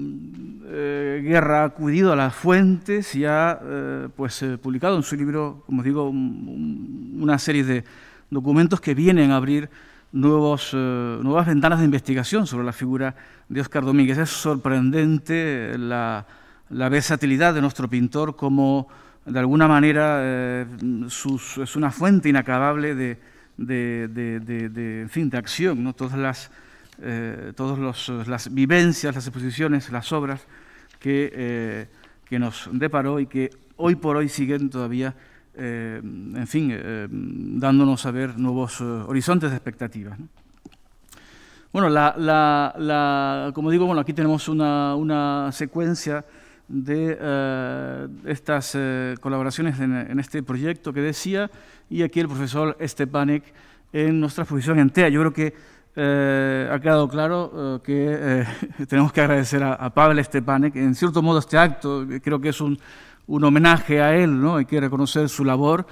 eh, Guerra ha acudido a las fuentes y ha eh, pues, publicado en su libro, como digo, una serie de documentos que vienen a abrir nuevos, eh, nuevas ventanas de investigación sobre la figura de Óscar Domínguez. Es sorprendente la, versatilidad de nuestro pintor, como de alguna manera eh, es una fuente inacabable de, de, de, acción. ¿no? Todas, las, eh, todos las vivencias, las exposiciones, las obras que, que nos deparó y que hoy por hoy siguen todavía eh, en fin, eh, dándonos a ver nuevos eh, horizontes de expectativas. Bueno, como digo, bueno, aquí tenemos una, secuencia de estas colaboraciones en, este proyecto que decía, y aquí el profesor Stepanek en nuestra exposición TEA. Yo creo que ha quedado claro que tenemos que agradecer a, Pablo Pavel Stepanek, en cierto modo este acto creo que es un un homenaje a él, ¿no? hay que reconocer su labor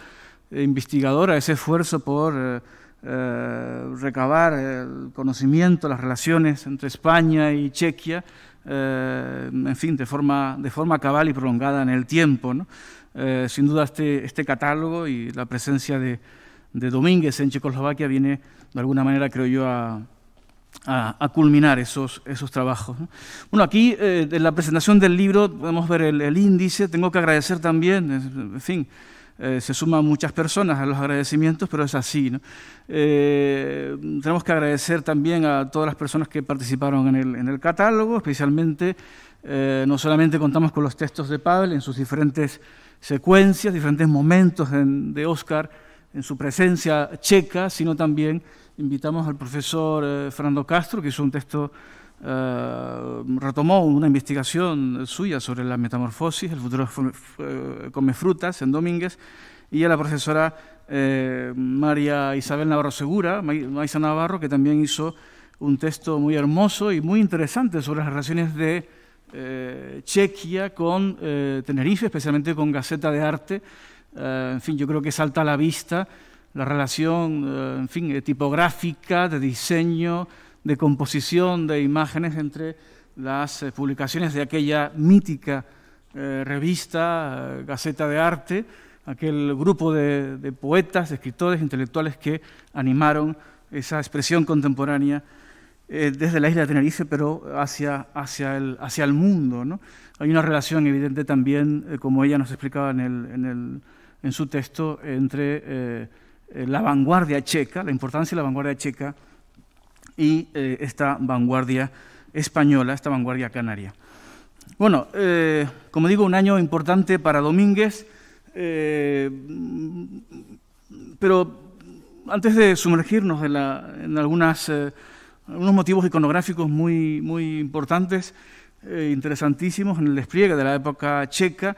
investigadora, ese esfuerzo por eh, eh, recabar el conocimiento, las relaciones entre España y Chequia, eh, en fin, de forma, de forma cabal y prolongada en el tiempo. sin duda este, este catálogo y la presencia de, de Domínguez en Checoslovaquia viene de alguna manera, creo yo, a, a, culminar esos, esos trabajos. Bueno, aquí en eh, la presentación del libro podemos ver el, índice. Tengo que agradecer también, en fin, eh, se suman muchas personas a los agradecimientos, pero es así. Eh, tenemos que agradecer también a todas las personas que participaron en el, en el catálogo, especialmente no solamente contamos con los textos de Pavel en sus diferentes secuencias, diferentes momentos de Oscar, en su presencia checa, sino también invitamos al profesor eh, Fernando Castro, que hizo un texto, eh, retomó una investigación suya sobre la metamorfosis, el futuro eh, come frutas en Domínguez, y a la profesora María Isabel Navarro Segura, Maisa Navarro, que también hizo un texto muy hermoso y muy interesante sobre las relaciones de Chequia con Tenerife, especialmente con Gaceta de Arte. en fin, yo creo que salta a la vista la relación, eh, en fin, eh, tipográfica, de diseño, de composición de imágenes entre las eh, publicaciones de aquella mítica revista, Gaceta de Arte, aquel grupo de, poetas, escritores, intelectuales que animaron esa expresión contemporánea desde la isla de Tenerife, pero hacia, hacia, el, hacia el mundo. ¿no? Hay una relación evidente también, como ella nos explicaba en, el, en su texto, entre eh, la vanguardia checa, la importancia de la vanguardia checa y eh, esta vanguardia española, esta vanguardia canaria. Bueno, eh, como digo, un año importante para Domínguez, pero antes de sumergirnos en, algunas, algunos motivos iconográficos muy, muy importantes, interesantísimos en el despliegue de la época checa,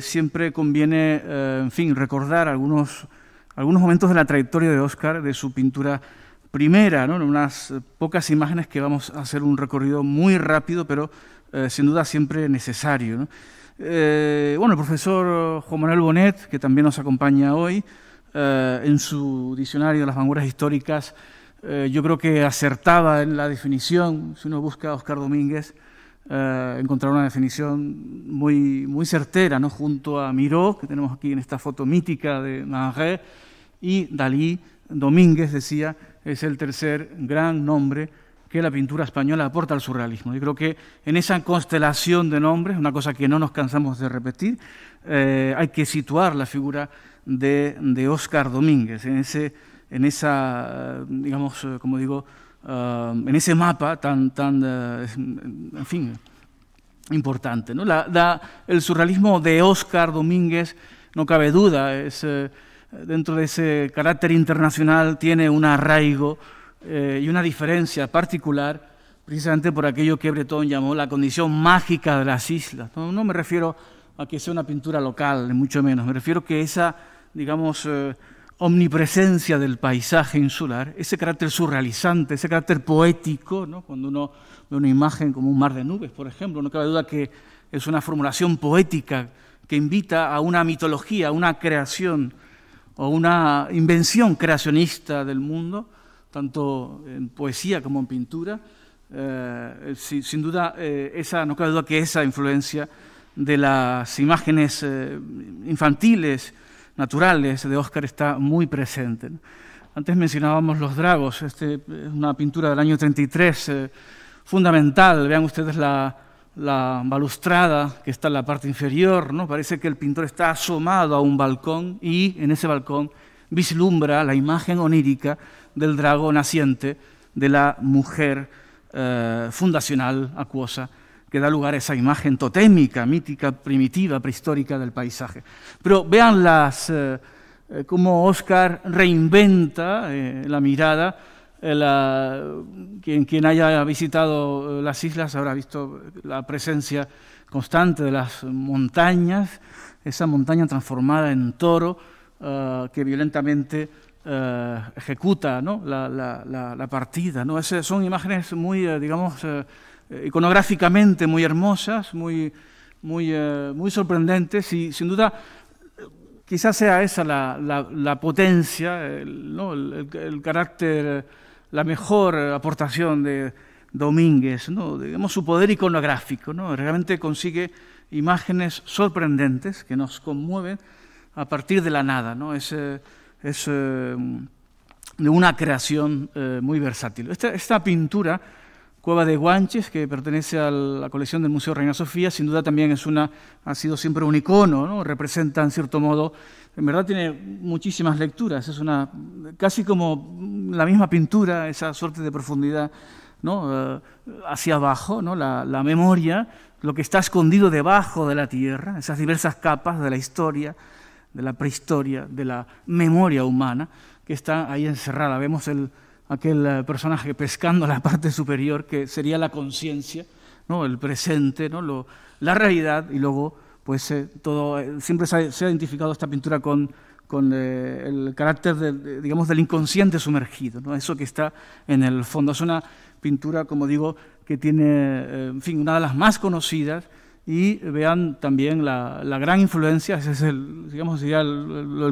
siempre conviene, en fin, recordar algunos algunos momentos de la trayectoria de Oscar, de su pintura primera, ¿no? unas pocas imágenes que vamos a hacer un recorrido muy rápido, pero eh, sin duda siempre necesario. Eh, bueno, el profesor Juan Manuel Bonet, que también nos acompaña hoy, eh, en su diccionario de las vanguardias históricas, yo creo que acertaba en la definición, si uno busca a Oscar Domínguez, eh, encontrar una definición muy, muy certera, ¿no? junto a Miró, que tenemos aquí en esta foto mítica de Narré, y Dalí, Domínguez decía, es el tercer gran nombre que la pintura española aporta al surrealismo. Yo creo que en esa constelación de nombres, una cosa que no nos cansamos de repetir, eh, hay que situar la figura de, de Oscar Domínguez, en, ese, en esa, eh, digamos, como digo, Um, en ese mapa tan, tan eh, en fin, importante. ¿no? La, el surrealismo de Oscar Domínguez, no cabe duda, es, eh, dentro de ese carácter internacional tiene un arraigo eh, y una diferencia particular precisamente por aquello que Breton llamó la condición mágica de las islas. No, me refiero a que sea una pintura local, ni mucho menos, me refiero que esa, digamos, omnipresencia del paisaje insular, ese carácter surrealizante, ese carácter poético, ¿no? cuando uno ve una imagen como un mar de nubes, por ejemplo, no cabe duda que es una formulación poética que invita a una mitología, a una creación o una invención creacionista del mundo, tanto en poesía como en pintura. Eh, eh, sin, duda, eh, esa, no cabe duda que esa influencia de las imágenes infantiles, naturales de Oscar está muy presente. Antes mencionábamos Los Dragos, este, una pintura del año 33 eh, fundamental. Vean ustedes la, balustrada que está en la parte inferior. ¿no? Parece que el pintor está asomado a un balcón y en ese balcón vislumbra la imagen onírica del dragón naciente de la mujer eh, fundacional acuosa que da lugar a esa imagen totémica, mítica, primitiva, prehistórica del paisaje. Pero vean las eh, eh, cómo Oscar reinventa eh, la mirada. quien, haya visitado las islas habrá visto la presencia constante de las montañas, esa montaña transformada en toro que violentamente ejecuta la, partida. ¿no? son imágenes muy, digamos, eh, iconográficamente muy hermosas, muy, muy, eh, muy sorprendentes y sin duda quizás sea esa la, la, potencia, el, ¿no? el, carácter, la mejor aportación de Domínguez, ¿no? digamos su poder iconográfico, realmente consigue imágenes sorprendentes que nos conmueven a partir de la nada, es, eh, de una creación muy versátil. Esta, esta pintura Cueva de Guanches, que pertenece a la colección del Museo Reina Sofía, sin duda también es una, ha sido siempre un icono, ¿no? representa en cierto modo, en verdad tiene muchísimas lecturas, es una, casi como la misma pintura, esa suerte de profundidad ¿no? Eh, hacia abajo, ¿no? la, memoria, lo que está escondido debajo de la tierra, esas diversas capas de la historia, de la prehistoria, de la memoria humana, que está ahí encerrada. Vemos el, aquel eh, personaje pescando la parte superior que sería la conciencia, ¿no? el presente, ¿no? la realidad y luego pues eh, todo eh, siempre se ha, identificado esta pintura con, con el carácter digamos del inconsciente sumergido, ¿no? eso que está en el fondo. Es una pintura, como digo, que tiene, en fin, una de las más conocidas y vean también la, gran influencia, ese es el, digamos,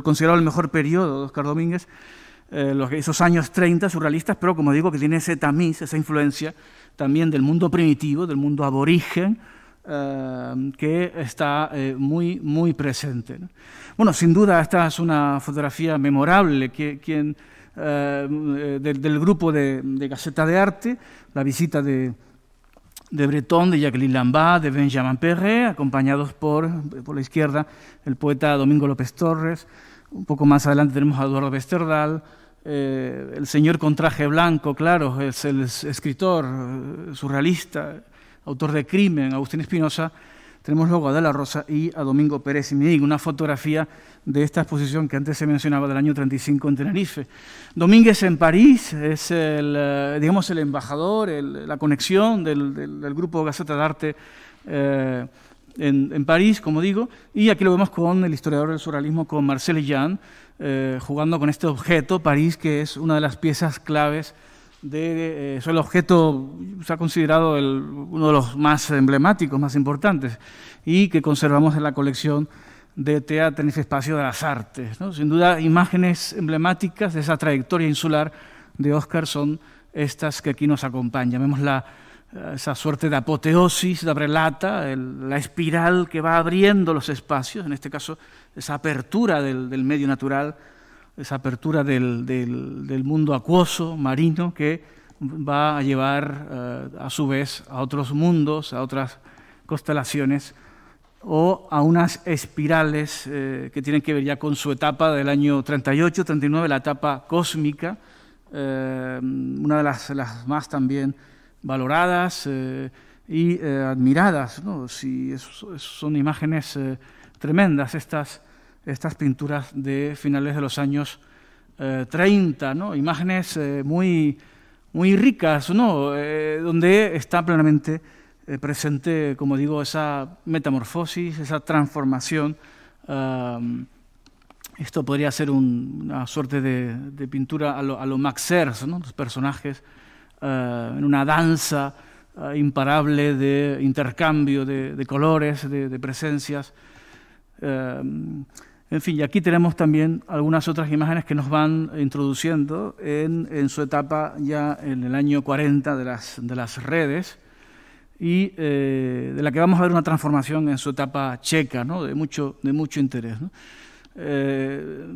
considerado el mejor periodo de Oscar Domínguez, eh, esos años 30 surrealistas, pero como digo, que tiene ese tamiz, esa influencia también del mundo primitivo, del mundo aborigen, eh, que está eh, muy, muy presente. Bueno, sin duda esta es una fotografía memorable, del, grupo de, de Gaceta de Arte, la visita de, de Breton, de Jacqueline Lambá, de Benjamin Perret, acompañados por, por la izquierda el poeta Domingo López Torres. Un poco más adelante tenemos a Eduardo Westerdal, eh, el señor con traje blanco, claro, es el escritor, eh, surrealista, autor de Crimen, Agustín Espinosa, tenemos luego a Adela Rosa y a Domingo Pérez y Y una fotografía de esta exposición que antes se mencionaba del año 35 en Tenerife. Domínguez en París es el, eh, digamos, el embajador, la conexión del, grupo Gazeta de Arte en, París, como digo, y aquí lo vemos con el historiador del surrealismo, con Marcel Jean, eh, jugando con este objeto, París, que es una de las piezas claves de, eh, es el objeto, se ha considerado uno de los más emblemáticos, más importantes, y que conservamos en la colección de Teatro en ese espacio de las artes. Sin duda, imágenes emblemáticas de esa trayectoria insular de Oscar son estas que aquí nos acompañan. Vemos la, eh, esa suerte de apoteosis, de relata, la espiral que va abriendo los espacios, en este caso esa apertura del, del medio natural, esa apertura del, mundo acuoso, marino, que va a llevar eh, a su vez a otros mundos, a otras constelaciones o a unas espirales eh, que tienen que ver ya con su etapa del año 38-39, la etapa cósmica, eh, una de las, las, más también valoradas y admiradas. ¿no? Si son imágenes tremendas estas, estas pinturas de finales de los años 30, eh, imágenes eh, muy, muy ricas, eh, donde está plenamente presente, como digo, esa metamorfosis, esa transformación. esto podría ser una suerte de, pintura a lo, a Max los personajes en una danza imparable de intercambio de, colores, de presencias. Eh, en fin, y aquí tenemos también algunas otras imágenes que nos van introduciendo en, su etapa ya en el año 40 de las, de las redes y eh, de la que vamos a ver una transformación en su etapa checa, ¿no? de, mucho, de mucho interés. ¿no? Eh,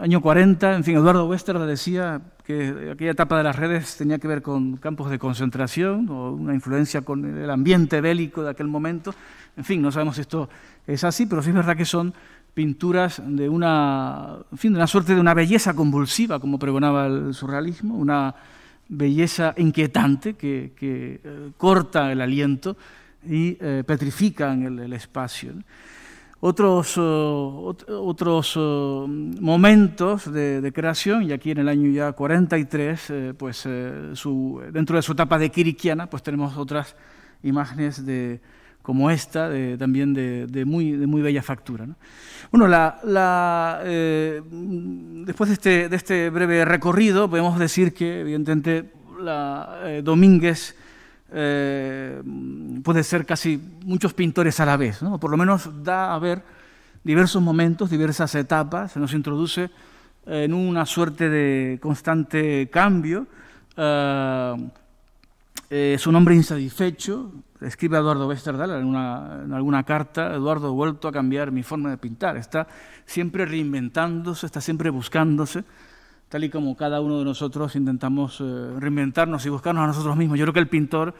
año 40, en fin, Eduardo Wester decía que aquella etapa de las redes tenía que ver con campos de concentración o una influencia con el ambiente bélico de aquel momento. En fin, no sabemos si esto es así, pero sí es verdad que son pinturas de una, fin, de una suerte de una belleza convulsiva, como pregonaba el surrealismo, una belleza inquietante que, eh, corta el aliento y eh, petrifica el, espacio otros, eh, otros eh, momentos de, creación, y aquí en el año ya 43, eh, pues, su, dentro de su etapa de Kirikiana, pues tenemos otras imágenes de, como esta, también de, muy, de muy bella factura. Bueno, la, después de este, de este breve recorrido, podemos decir que, evidentemente, la, Domínguez eh, puede ser casi muchos pintores a la vez, ¿no? por lo menos da a ver diversos momentos, diversas etapas, se nos introduce eh, en una suerte de constante cambio. es eh, un hombre insatisfecho, escribe Eduardo Westerdal en, alguna carta, Eduardo, ha vuelto a cambiar mi forma de pintar, está siempre reinventándose, está siempre buscándose, tal y como cada uno de nosotros intentamos eh, reinventarnos y buscarnos a nosotros mismos. Yo creo que el pintor,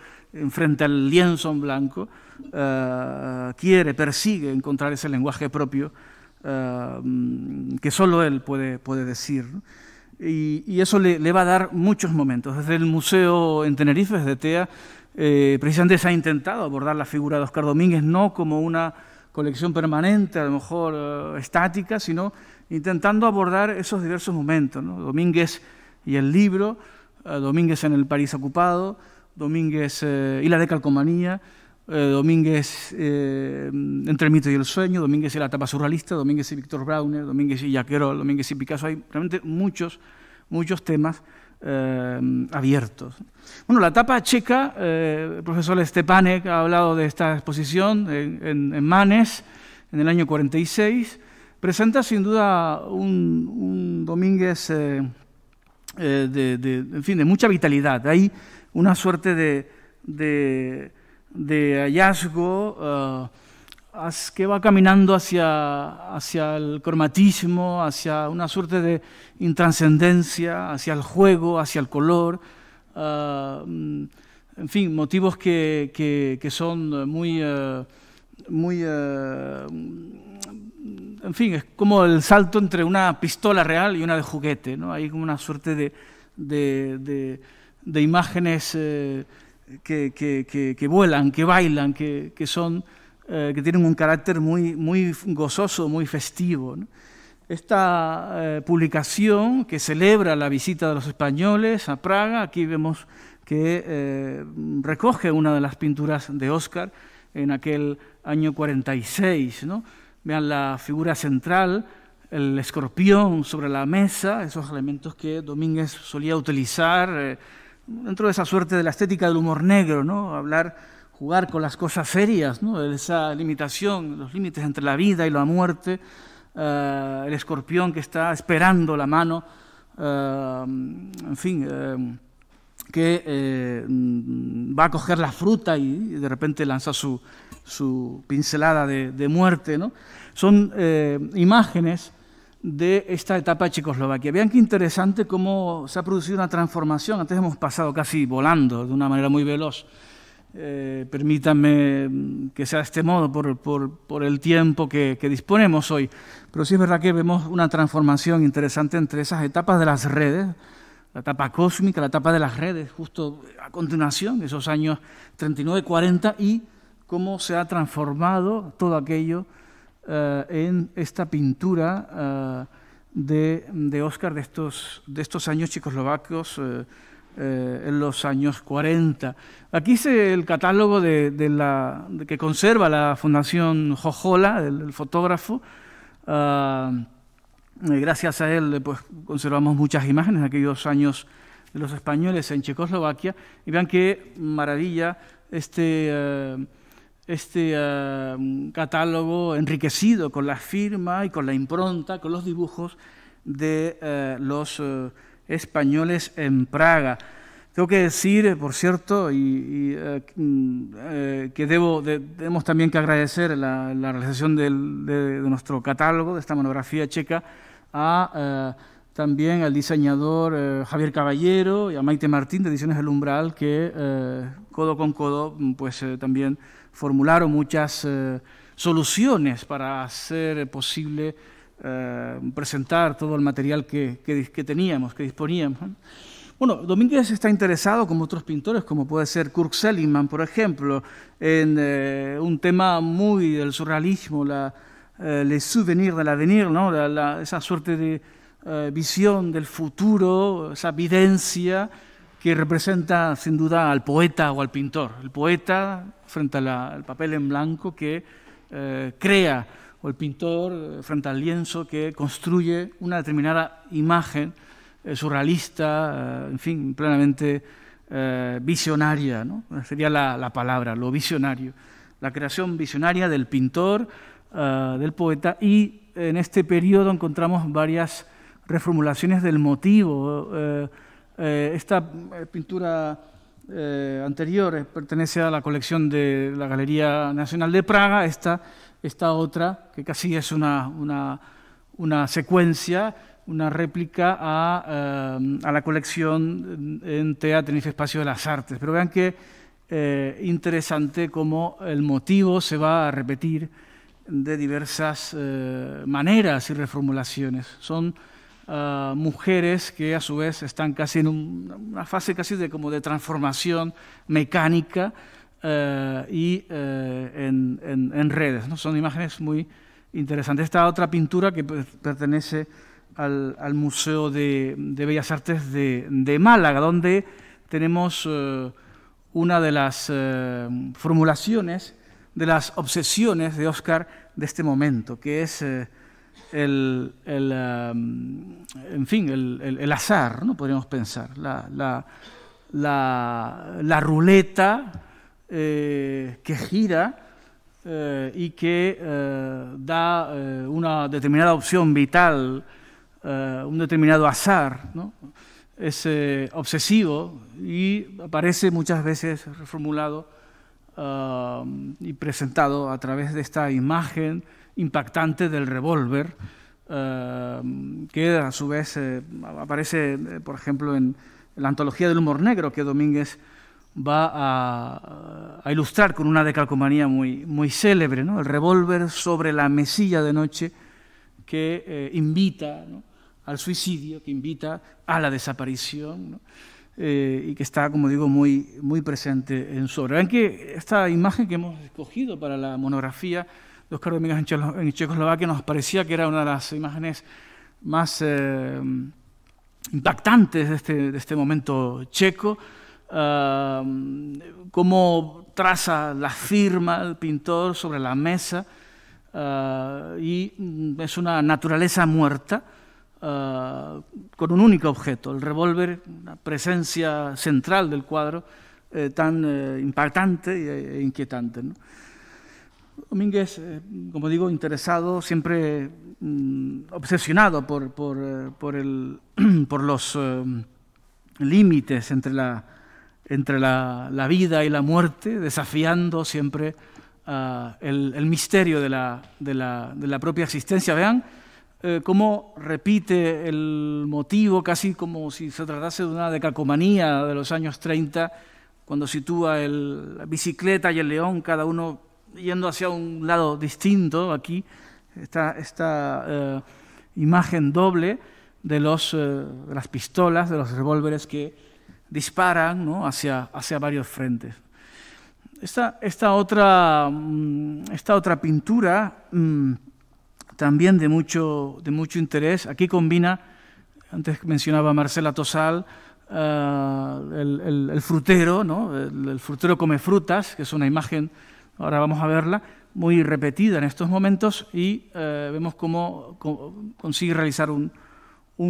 frente al lienzo en blanco, eh, quiere, persigue encontrar ese lenguaje propio eh, que solo él puede, puede decir. Y, eso le, va a dar muchos momentos. Desde el museo en Tenerife, desde TEA, precisamente se ha intentado abordar la figura de Oscar Domínguez no como una colección permanente, a lo mejor estática, sino intentando abordar esos diversos momentos. ¿no? Domínguez y el libro, eh, Domínguez en el París ocupado, Domínguez eh, y la decalcomanía, eh, Domínguez entre el mito y el sueño, Domínguez y la etapa surrealista, Domínguez y Víctor Brauner, Domínguez y Jaqueró, Domínguez y Picasso. Hay realmente muchos, muchos temas abiertos. Bueno, la etapa checa, el profesor Stepanek ha hablado de esta exposición en, en Manes en el año 46. Presenta sin duda un, Domínguez eh, eh, de, en fin, de mucha vitalidad. Hay una suerte de, hallazgo eh, que va caminando hacia, el cromatismo, hacia una suerte de intranscendencia, hacia el juego, hacia el color. en fin, motivos que, son muy, muy en fin, es como el salto entre una pistola real y una de juguete, ¿no? Hay como una suerte de, de, imágenes eh, que, que, vuelan, que bailan, que, son, eh, que tienen un carácter muy, muy gozoso, muy festivo. Esta eh, publicación que celebra la visita de los españoles a Praga, aquí vemos que recoge una de las pinturas de Oscar en aquel año 46, ¿no? Vean la figura central, el escorpión sobre la mesa, esos elementos que Domínguez solía utilizar eh, dentro de esa suerte de la estética del humor negro, ¿no? Hablar, jugar con las cosas serias, ¿no? Esa limitación, los límites entre la vida y la muerte, eh, el escorpión que está esperando la mano, eh, en fin que va a coger la fruta y de repente lanza su su pincelada de, muerte, son eh, imágenes de esta etapa de Checoslovaquia. Vean qué interesante cómo se ha producido una transformación. Antes hemos pasado casi volando de una manera muy veloz. Eh, permítanme mm, que sea de este modo por, el tiempo que, que, disponemos hoy. Pero sí es verdad que vemos una transformación interesante entre esas etapas de las redes, la etapa cósmica, la etapa de las redes, justo a continuación, esos años 39-40 y cómo se ha transformado todo aquello eh, en esta pintura eh, de, de, Oscar de estos, de estos años checoslovacos. Eh, en los años 40. Aquí hice el catálogo de, la, que conserva la Fundación Jojola, el, fotógrafo. Ah, gracias a él pues, conservamos muchas imágenes de aquellos años de los españoles en Checoslovaquia. Y vean qué maravilla este, este catálogo enriquecido con la firma y con la impronta, con los dibujos de eh, los eh, españoles en Praga. Tengo que decir, eh, por cierto, y, mm, que debo, debemos también que agradecer la, realización de, nuestro catálogo, de esta monografía checa, a también al diseñador Javier Caballero y a Maite Martín de Ediciones del Umbral, que codo con codo mm, pues, también formularon muchas eh, soluciones para hacer eh, posible eh, presentar todo el material que, teníamos, que disponíamos. Bueno, Domínguez está interesado, como otros pintores, como puede ser Kurt Seligman, por ejemplo, en un tema muy del surrealismo, la, souvenir del avenir, ¿no? esa suerte de visión del futuro, esa videncia que representa sin duda al poeta o al pintor. El poeta frente al papel en blanco que eh, crea, o el pintor eh, frente al lienzo que construye una determinada imagen eh, surrealista, en fin, plenamente visionaria, ¿no? sería la, la, palabra, lo visionario, la creación visionaria del pintor, del poeta, y en este periodo encontramos varias reformulaciones del motivo. esta pintura eh, anterior pertenece a la colección de la Galería Nacional de Praga, esta, esta otra, que casi es una, secuencia, una réplica eh, a, la colección en Teatro y Espacio de las Artes. Pero vean qué eh, interesante cómo el motivo se va a repetir de diversas eh, maneras y reformulaciones. Son Ah, mujeres que a su vez están casi en una fase casi de, como de transformación mecánica eh, y eh, en, redes. ¿no? Son imágenes muy interesantes. Esta otra pintura que pertenece al, Museo de, Bellas Artes de, de Málaga, donde tenemos eh, una de las formulaciones de las obsesiones de Oscar de este momento, que es el, um, en fin, el, azar, ¿no? podríamos pensar, la, la, la, ruleta eh, que gira eh, y que eh, da una determinada opción vital, un determinado azar, es obsesivo y aparece muchas veces reformulado um, y presentado a través de esta imagen impactante del revólver, eh, que a su vez eh, aparece, eh, por ejemplo, en la antología del humor negro que Domínguez va a, ilustrar con una decalcomanía muy, muy célebre, el revólver sobre la mesilla de noche que invita al suicidio, que invita a la desaparición. y que está, como digo, muy, muy presente en su obra. que esta imagen que hemos escogido para la monografía de Oscar Domínguez en Checoslovaquia nos parecía que era una de las imágenes más eh, impactantes este, de este, momento checo. como cómo traza la firma del pintor sobre la mesa ah, y mm, es una naturaleza muerta ah, con un único objeto, el revólver, una presencia central del cuadro eh, tan eh, impactante e, e inquietante. Domínguez, eh, como digo, interesado, siempre mm, obsesionado por, eh, el, por los eh, límites entre, la, entre la, vida y la muerte, desafiando siempre ah, el, misterio de la, de, de propia existencia. Vean cómo repite el motivo, casi como si se tratase de una decacomanía de los años 30, cuando sitúa el, la bicicleta y el león, cada uno yendo hacia un lado distinto aquí, está esta eh, imagen doble de, los, eh, las pistolas, de los revólveres que disparan hacia, hacia, varios frentes. Esta, esta, otra, mm, esta otra, pintura, mm, también de mucho, de mucho interés, aquí combina, antes mencionaba Marcela Tosal, eh, el, frutero, el, frutero come frutas, que es una imagen ahora vamos a verla, muy repetida en estos momentos y eh, vemos cómo, consigue realizar un,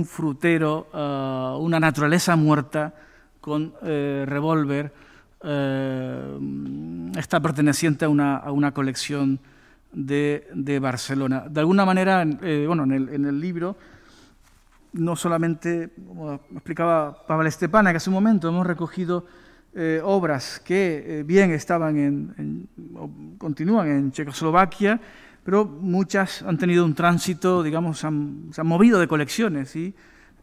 frutero, eh, una naturaleza muerta con eh, revólver, está perteneciente a una, colección de, Barcelona. De alguna manera, en el, libro, no solamente, como explicaba Pablo Estepana, que hace un momento hemos recogido obras que bien estaban en continúan en Checoslovaquia, pero muchas han tenido un tránsito, digamos, se han movido de colecciones. ¿sí?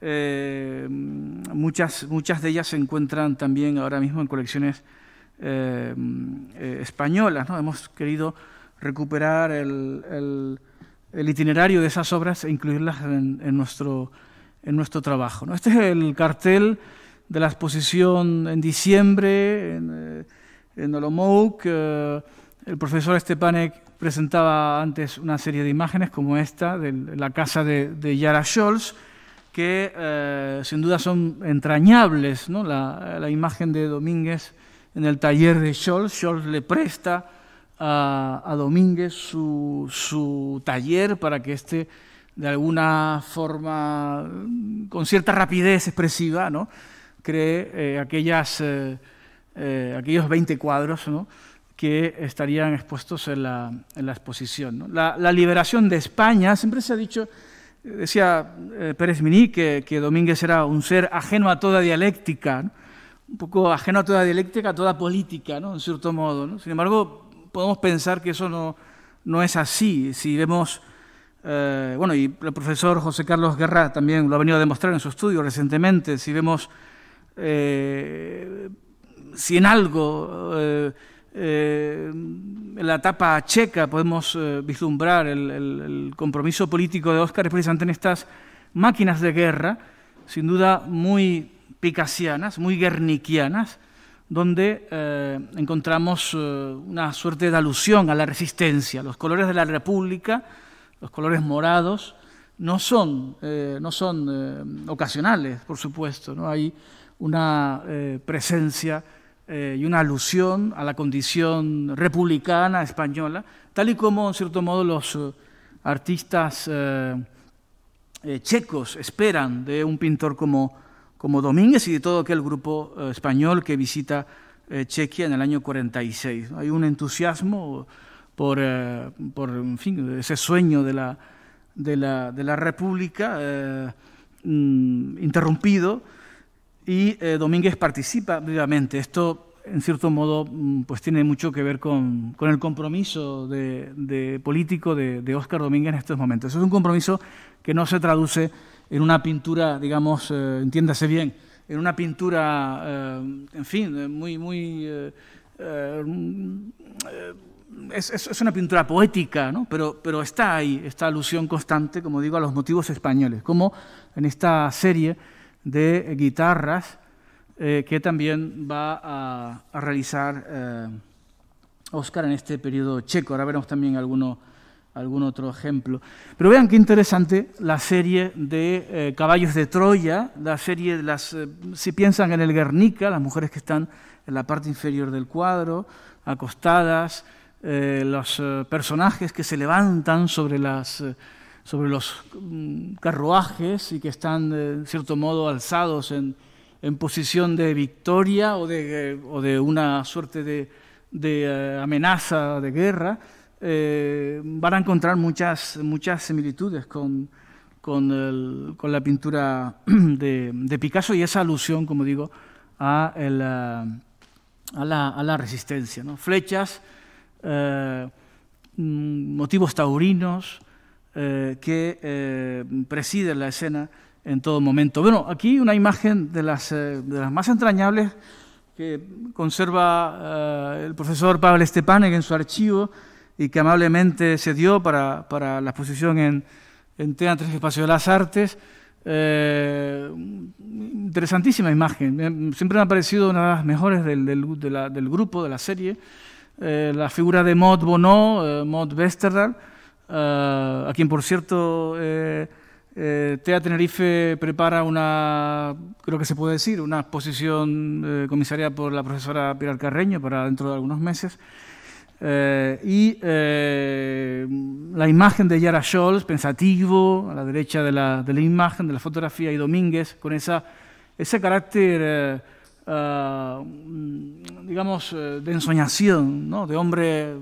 Eh, muchas, muchas de ellas se encuentran también ahora mismo en colecciones eh, eh, españolas. Hemos querido recuperar el, itinerario de esas obras e incluirlas en, nuestro, en nuestro trabajo. Este es el cartel de la exposición en diciembre en, en Olomouc. El profesor Stepanek presentaba antes una serie de imágenes como esta de la casa de, Yara Scholz, que eh, sin duda son entrañables. La, imagen de Domínguez en el taller de Scholz, Scholz le presta a, Domínguez su, taller para que éste, de alguna forma, con cierta rapidez expresiva, cree eh, eh, aquellos 20 cuadros. ¿no? que estarían expuestos en la, exposición. La, liberación de España, siempre se ha dicho, decía eh, Pérez Mini que, Domínguez era un ser ajeno a toda dialéctica, un poco ajeno a toda dialéctica, a toda política, en cierto modo. Sin embargo, podemos pensar que eso no, no es así. Si vemos, eh, bueno, y el profesor José Carlos Guerra también lo ha venido a demostrar en su estudio recientemente, si vemos eh, si en algo eh, en la etapa checa podemos eh, vislumbrar el, compromiso político de Óscar precisamente en estas máquinas de guerra, sin duda muy picasianas, muy guerniquianas, donde eh, encontramos una suerte de alusión a la resistencia. Los colores de la República, los colores morados, no son, no son ocasionales, por supuesto, ¿no? hay una presencia eh, y una alusión a la condición republicana española, tal y como, en cierto modo, los eh, artistas eh, checos esperan de un pintor como, Domínguez y de todo aquel grupo español que visita Chequia en el año 46. Hay un entusiasmo por, en fin, ese sueño de la, de de la República mm, interrumpido y eh, Domínguez participa vivamente. Esto, en cierto modo, mm, pues tiene mucho que ver con, el compromiso de, político de, de, Oscar Domínguez en estos momentos. es un compromiso que no se traduce en una pintura, digamos, eh, entiéndase bien, en una pintura, eh, en fin, muy, muy... Es, una pintura poética, pero, pero está ahí esta alusión constante, como digo, a los motivos españoles, como en esta serie de guitarras eh, que también va a, realizar eh, Oscar en este periodo checo. Ahora veremos también alguno, algún otro ejemplo. Pero vean qué interesante la serie de eh, Caballos de Troya, la serie de las, si piensan en el Guernica, las mujeres que están en la parte inferior del cuadro, acostadas, los personajes que se levantan sobre las sobre los mm, carruajes y que están eh, en cierto modo alzados en, posición de victoria o de, eh, una suerte de, eh, amenaza de guerra, van a encontrar muchas, muchas similitudes con, la pintura de, Picasso y esa alusión, como digo, a, la, a resistencia. Flechas, mm, motivos taurinos, eh, que eh, preside la escena en todo momento. Bueno, aquí una imagen de las, eh, más entrañables que conserva el profesor Pablo Stepanek en su archivo y que amablemente se dio para, la exposición en, Teatros Teatro Espacio de las Artes. interesantísima imagen, siempre me ha parecido una de las mejores del, del grupo, de la serie, la figura de Maud Bonneau, Maud Westerdahl, a quien por cierto eh, eh, TEA Tenerife prepara una, creo que se puede decir, una exposición eh, comisaria por la profesora Pilar Carreño para dentro de algunos meses. y la imagen de Yara Scholz, pensativo, a la derecha de la, imagen, de la fotografía, y Domínguez, con esa, ese carácter, ah, mm, digamos, de ensoñación, ¿no? de hombre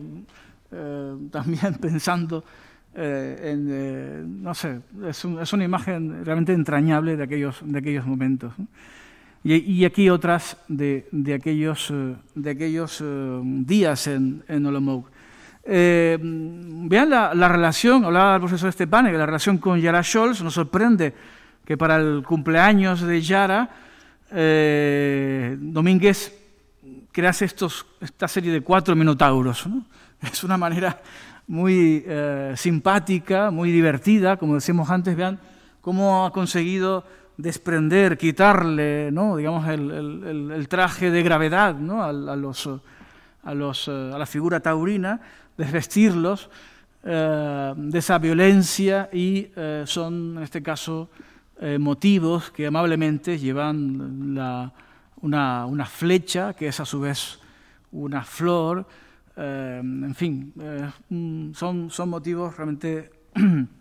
eh, también pensando eh, en, eh, no sé, es, una imagen realmente entrañable de aquellos, de aquellos momentos. Y, aquí otras de, aquellos, de aquellos días en, en Olomouc. vean la, la, relación, hablaba el profesor Estepane, que la relación con Yara Scholz nos sorprende que para el cumpleaños de Yara, Domínguez crease esta serie de cuatro minotauros. Es una manera muy eh, simpática, muy divertida, como decíamos antes, vean cómo ha conseguido desprender, quitarle, digamos, el, traje de gravedad a, los, eh, a, la figura taurina, desvestirlos eh, de esa violencia y son, en este caso, motivos que amablemente llevan la, una, flecha, que es a su vez una flor, eh, en fin, eh, mm, son, son, motivos realmente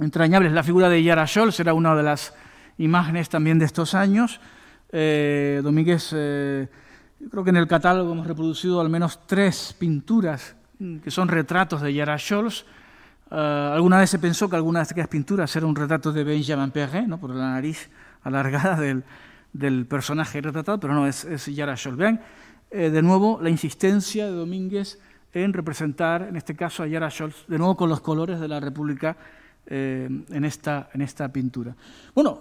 entrañables. La figura de Yara Scholz será una de las imágenes también de estos años. Eh, Domínguez, yo creo que en el catálogo hemos reproducido al menos tres pinturas mm, que son retratos de Yara Scholz. alguna vez se pensó que alguna de estas pinturas era un retrato de Benjamin Perret, ¿no? por la nariz alargada del, del personaje retratado, pero no, es, Yara Scholz. Eh, de nuevo la insistencia de Domínguez en representar, en este caso a Yara Scholz, de nuevo con los colores de la República eh, en, esta, en esta pintura. Bueno,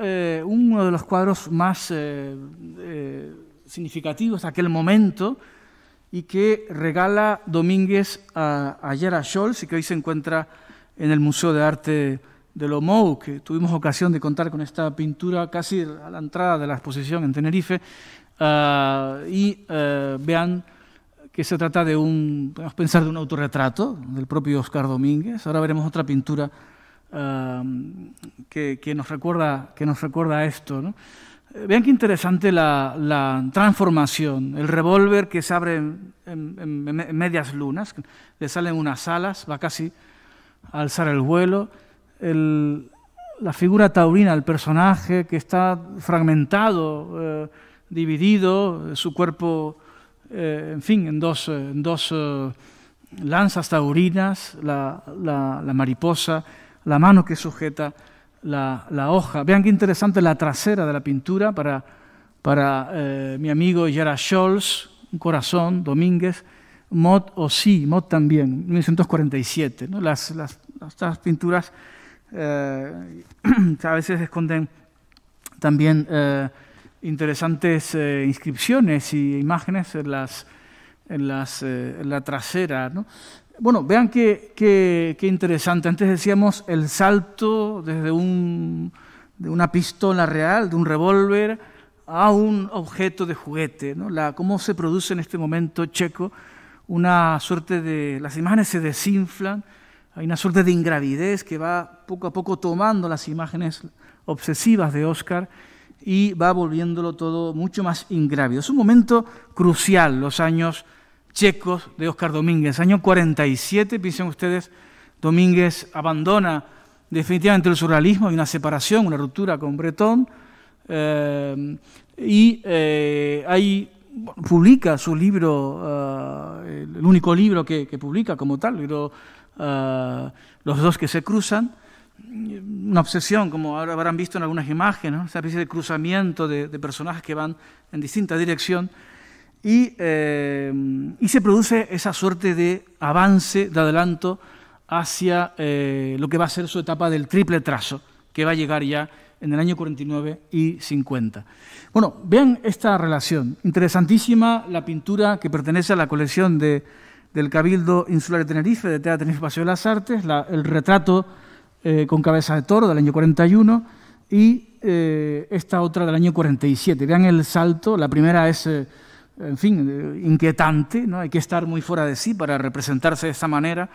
eh, uno de los cuadros más significativos de aquel momento y que regala Domínguez a, a Yara Scholz y que hoy se encuentra en el Museo de Arte de Lomou, que tuvimos ocasión de contar con esta pintura casi a la entrada de la exposición en Tenerife, Ah, y eh, vean que se trata de un, pensar de un autorretrato del propio Oscar Domínguez. Ahora veremos otra pintura que, que, nos recuerda, que nos recuerda esto. Eh, vean qué interesante la, transformación, el revólver que se abre en, medias lunas, le salen unas alas, va casi a alzar el vuelo, la figura taurina, el personaje que está fragmentado. Eh, dividido, su cuerpo, eh, en fin, en dos, eh, dos eh, lanzas taurinas, la, la, mariposa, la mano que sujeta la, la, hoja. Vean qué interesante la trasera de la pintura para, para mi amigo Yara Scholz, un corazón, Domínguez, Mott o sí, Mott también, 1947. Las, las, estas pinturas a veces esconden también interesantes eh, inscripciones y imágenes en, las, en, eh, la trasera. Bueno, vean qué, interesante. Antes decíamos el salto desde un, de una pistola real, de un revólver, a un objeto de juguete. ¿no? La, cómo se produce en este momento checo una suerte de... Las imágenes se desinflan, hay una suerte de ingravidez que va poco a poco tomando las imágenes obsesivas de Oscar y va volviéndolo todo mucho más ingrávido. Es un momento crucial, los años checos de Oscar Domínguez. Año 47, piensen ustedes, Domínguez abandona definitivamente el surrealismo, hay una separación, una ruptura con Breton, eh, y eh, ahí publica su libro, eh, el único libro que, publica como tal, libro, Los dos que se cruzan, una obsesión, como ahora habrán visto en algunas imágenes, esa especie de cruzamiento de, personajes que van en distinta dirección, eh, y, se produce esa suerte de avance, de adelanto hacia eh, lo que va a ser su etapa del triple trazo, que va a llegar ya en el año 49 y 50. Bueno, vean esta relación. Interesantísima la pintura que pertenece a la colección de, del Cabildo Insular de Tenerife, de Teatro Tenerife Paseo de las Artes, el retrato eh, con cabeza de toro del año 41 y eh, esta otra del año 47. Vean el salto, la primera es, eh, en fin, inquietante, ¿no? hay que estar muy fuera de sí para representarse de esta manera.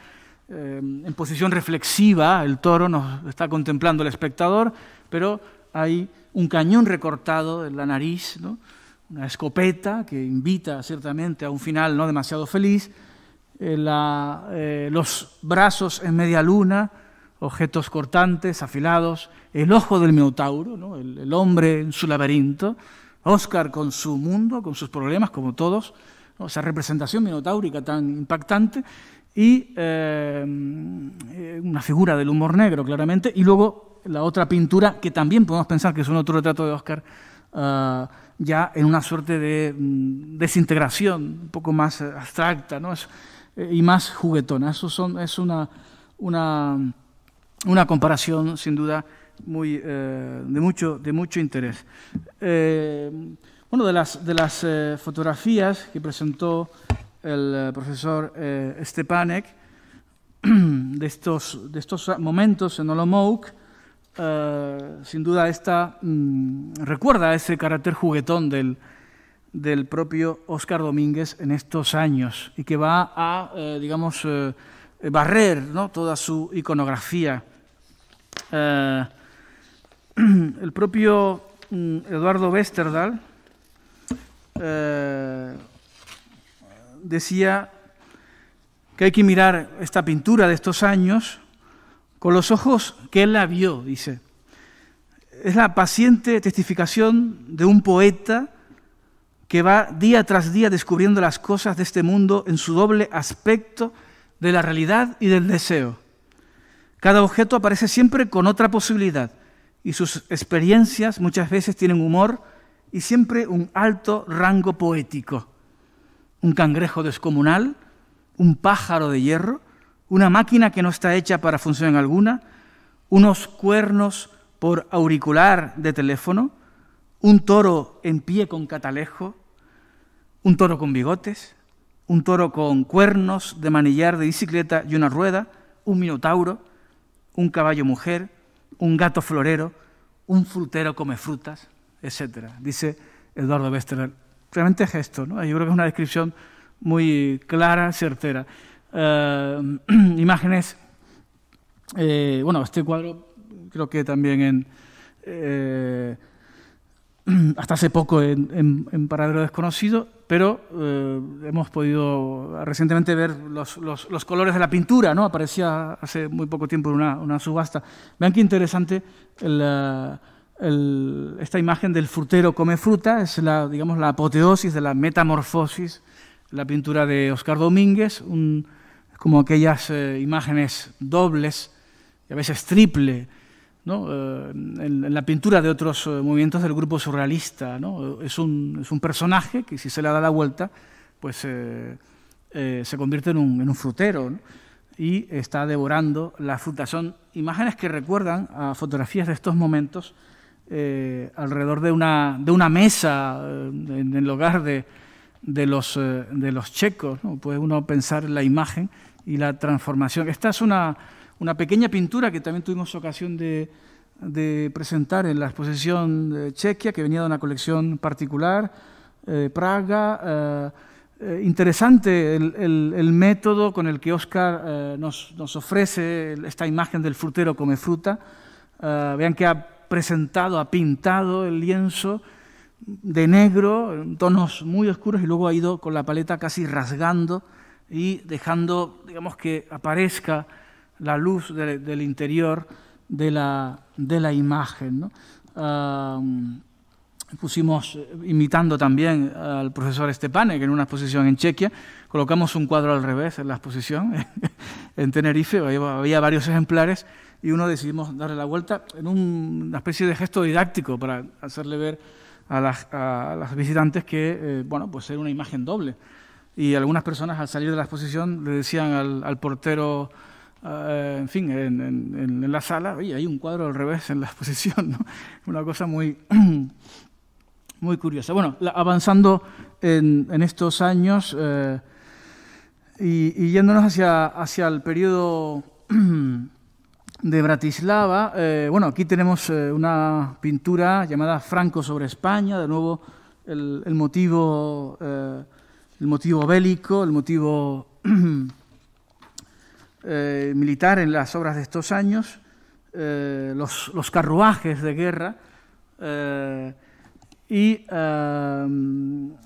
en posición reflexiva, el toro nos está contemplando el espectador, pero hay un cañón recortado en la nariz, una escopeta que invita ciertamente a un final no demasiado feliz, los brazos en media luna, objetos cortantes, afilados, el ojo del Minotauro, el, hombre en su laberinto, Oscar con su mundo, con sus problemas, como todos, esa representación minotáurica tan impactante, y eh, una figura del humor negro, claramente, y luego la otra pintura, que también podemos pensar que es un otro retrato de Oscar, ah, ya en una suerte de mm, desintegración un poco más abstracta ¿no? Eh, y más juguetona. Eso es una, una una comparación sin duda muy, eh, de, mucho, de mucho interés. Una eh, bueno, de las, de las eh, fotografías que presentó el profesor Stepanek, de estos, de estos momentos en Olomouc, sin duda esta mm, recuerda ese carácter juguetón del, propio Oscar Domínguez en estos años y que va a, digamos, barrer ¿no? toda su iconografía eh, el propio mm, Eduardo Westerdal eh, decía que hay que mirar esta pintura de estos años con los ojos que él la vio, dice. Es la paciente testificación de un poeta que va día tras día descubriendo las cosas de este mundo en su doble aspecto de la realidad y del deseo. Cada objeto aparece siempre con otra posibilidad y sus experiencias muchas veces tienen humor y siempre un alto rango poético. Un cangrejo descomunal, un pájaro de hierro, una máquina que no está hecha para función alguna, unos cuernos por auricular de teléfono, un toro en pie con catalejo, un toro con bigotes, un toro con cuernos de manillar de bicicleta y una rueda, un minotauro, un caballo mujer, un gato florero, un frutero come frutas, etc. Dice Eduardo Westerner. Realmente es esto, ¿no? Yo creo que es una descripción muy clara, certera. Eh, imágenes, eh, bueno, este cuadro creo que también en... Eh, hasta hace poco en, Paradero Desconocido, pero eh, hemos podido recientemente ver los, colores de la pintura, ¿no? Aparecía hace muy poco tiempo en una, subasta. Vean qué interesante eh, esta imagen del frutero come fruta, es la, digamos, la apoteosis de la metamorfosis, la pintura de Oscar Domínguez, como aquellas eh, imágenes dobles, y a veces triple, ¿no? Eh, en, la pintura de otros eh, movimientos del grupo surrealista. Eh, es, un, personaje que si se le da la vuelta, pues se convierte en un, frutero y está devorando la fruta. Son imágenes que recuerdan a fotografías de estos momentos alrededor de una, de una mesa en, el hogar de, los, de los checos. ¿no? Puede uno pensar en la imagen y la transformación. Esta es una una pequeña pintura que también tuvimos ocasión de, presentar en la exposición de Chequia, que venía de una colección particular, eh, Praga. Eh, eh, interesante el, método con el que Oscar nos, ofrece esta imagen del frutero come fruta. vean que ha presentado, ha pintado el lienzo de negro, en tonos muy oscuros, y luego ha ido con la paleta casi rasgando y dejando, digamos, que aparezca la luz del interior de la, de la imagen. pusimos, imitando también al profesor Estepane, que en una exposición en Chequia, colocamos un cuadro al revés en la exposición en Tenerife, había varios ejemplares, y uno decidimos darle la vuelta en una especie de gesto didáctico para hacerle ver a las, visitantes que, eh, bueno, pues era una imagen doble. Y algunas personas al salir de la exposición le decían al portero Ah, en fin, en, la sala, hay un cuadro al revés en la exposición, una cosa muy, muy curiosa. Bueno, avanzando en, estos años eh, y, yéndonos hacia, hacia el periodo de Bratislava, eh, bueno, aquí tenemos eh, una pintura llamada Franco sobre España, de nuevo el, el motivo, el motivo bélico, el motivo... Eh, militar en las obras de estos años, eh, los, carruajes de guerra eh, y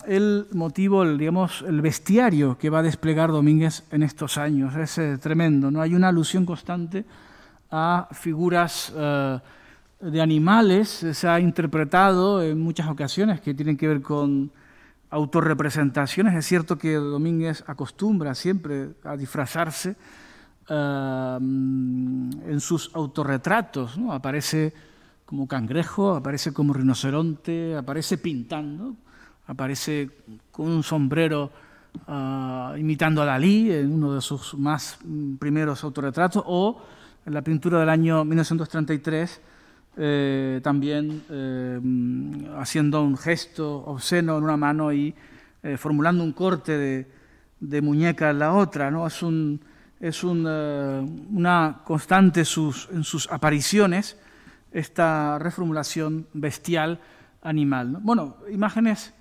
el motivo, el, digamos, el bestiario que va a desplegar Domínguez en estos años. Es tremendo, ¿no? Hay una alusión constante a figuras de animales, se ha interpretado en muchas ocasiones que tienen que ver con autorrepresentaciones. Es cierto que Domínguez acostumbra siempre a disfrazarse en sus autorretratos, ¿no? aparece como cangrejo, aparece como rinoceronte, aparece pintando, aparece con un sombrero ah, imitando a Dalí en uno de sus más mm, primeros autorretratos, o en la pintura del año 1933, eh, también em, haciendo un gesto obsceno en una mano y eh, formulando un corte de, de, muñeca en la otra. ¿no? Es un, es eh, una constante sus, en sus apariciones esta reformulación bestial animal. Bueno, imágenes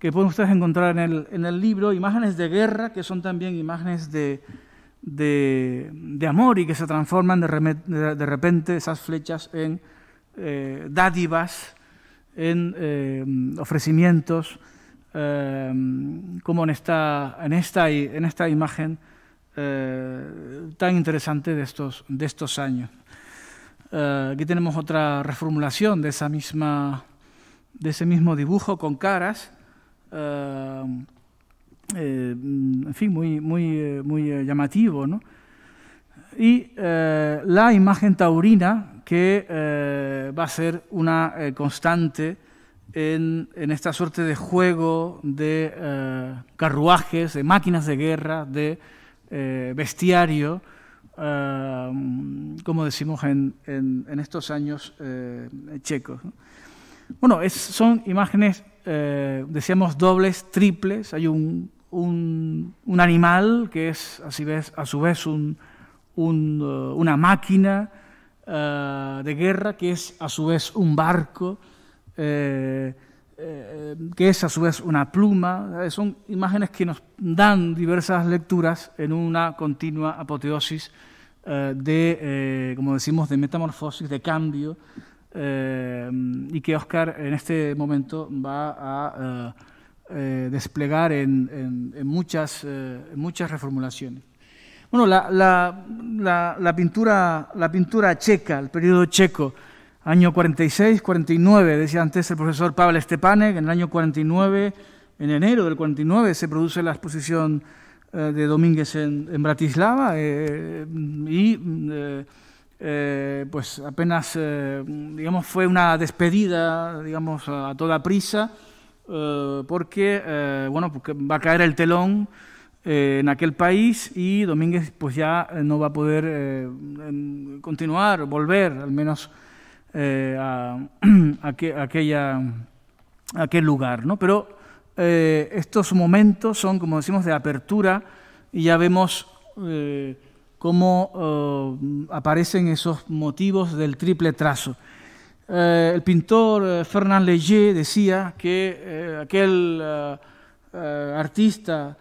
que pueden ustedes encontrar en el, en el, libro, imágenes de guerra, que son también imágenes de, de, amor y que se transforman de, repente esas flechas en eh, dádivas, en eh, ofrecimientos, como en esta, en, esta, en esta imagen eh, tan interesante de estos, de estos años. Eh, aquí tenemos otra reformulación de, esa misma, de ese mismo dibujo con caras. Eh, en fin, muy, muy, muy llamativo. Y la imagen taurina, que va a ser una constante en, en, esta suerte de juego de carruajes, de máquinas de guerra, de eh, bestiario, eh, como decimos en, estos años eh, checos. Bueno, son imágenes, decíamos, dobles, triples. Hay un, animal que es a su vez, a su vez un, una máquina de guerra, que es a su vez un barco. Eh, que es a su vez una pluma, son imágenes que nos dan diversas lecturas en una continua apoteosis eh, de, eh, como decimos, de metamorfosis, de cambio, y que Oscar en este momento va a desplegar en, muchas, muchas reformulaciones. Bueno, la, pintura, la pintura checa, el periodo checo, Año 46, 49, decía antes el profesor Pablo Estepane, en el año 49, en enero del 49, se produce la exposición eh, de Domínguez en, Bratislava eh, y eh, pues apenas digamos fue una despedida digamos a toda prisa porque bueno porque va a caer el telón en aquel país y Domínguez pues ya no va a poder continuar volver al menos eh, a, aquella, aquel lugar. ¿no? Pero eh, estos momentos son, como decimos, de apertura y ya vemos eh, cómo oh, aparecen esos motivos del triple trazo. el pintor Fernand Léger decía que aquel artista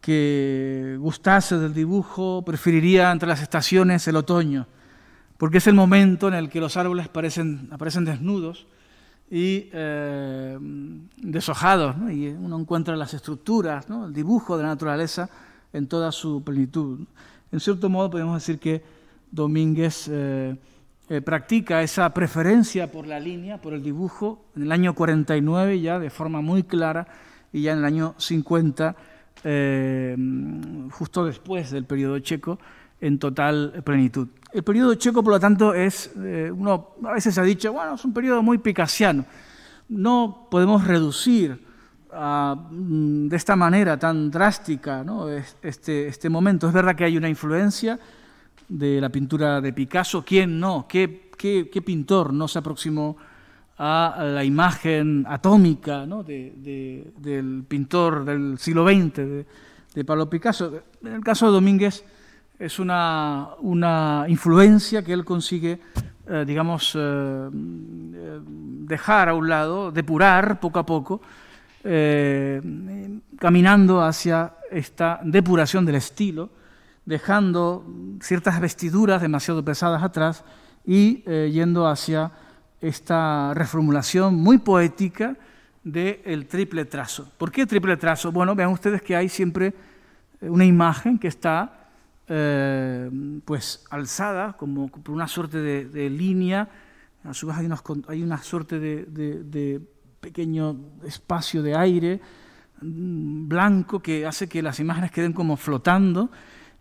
que gustase del dibujo preferiría entre las estaciones el otoño porque es el momento en el que los árboles aparecen desnudos y eh, deshojados, y uno encuentra las estructuras, el dibujo de la naturaleza en toda su plenitud. En cierto modo podemos decir que Domínguez eh, eh, practica esa preferencia por la línea, por el dibujo, en el año 49 ya de forma muy clara y ya en el año 50, justo después del periodo checo, en total plenitud. El periodo checo, por lo tanto, es, eh, uno a veces se ha dicho, bueno, es un periodo muy picasiano. No podemos reducir ah, mm, de esta manera tan drástica este, este momento. Es verdad que hay una influencia de la pintura de Picasso. ¿Quién no? ¿Qué, qué, pintor no se aproximó a la imagen atómica del pintor del siglo XX, de, de Pablo Picasso? En el caso de Domínguez, es una, influencia que él consigue, eh, digamos, eh, eh, dejar a un lado, depurar poco a poco, caminando hacia esta depuración del estilo, dejando ciertas vestiduras demasiado pesadas atrás y yendo hacia esta reformulación muy poética del triple trazo. ¿Por qué triple trazo? Bueno, vean ustedes que hay siempre una imagen que está eh, pues alzada, como por una suerte de, línea, a su vez hay, una suerte de, pequeño espacio de aire mm, blanco que hace que las imágenes queden como flotando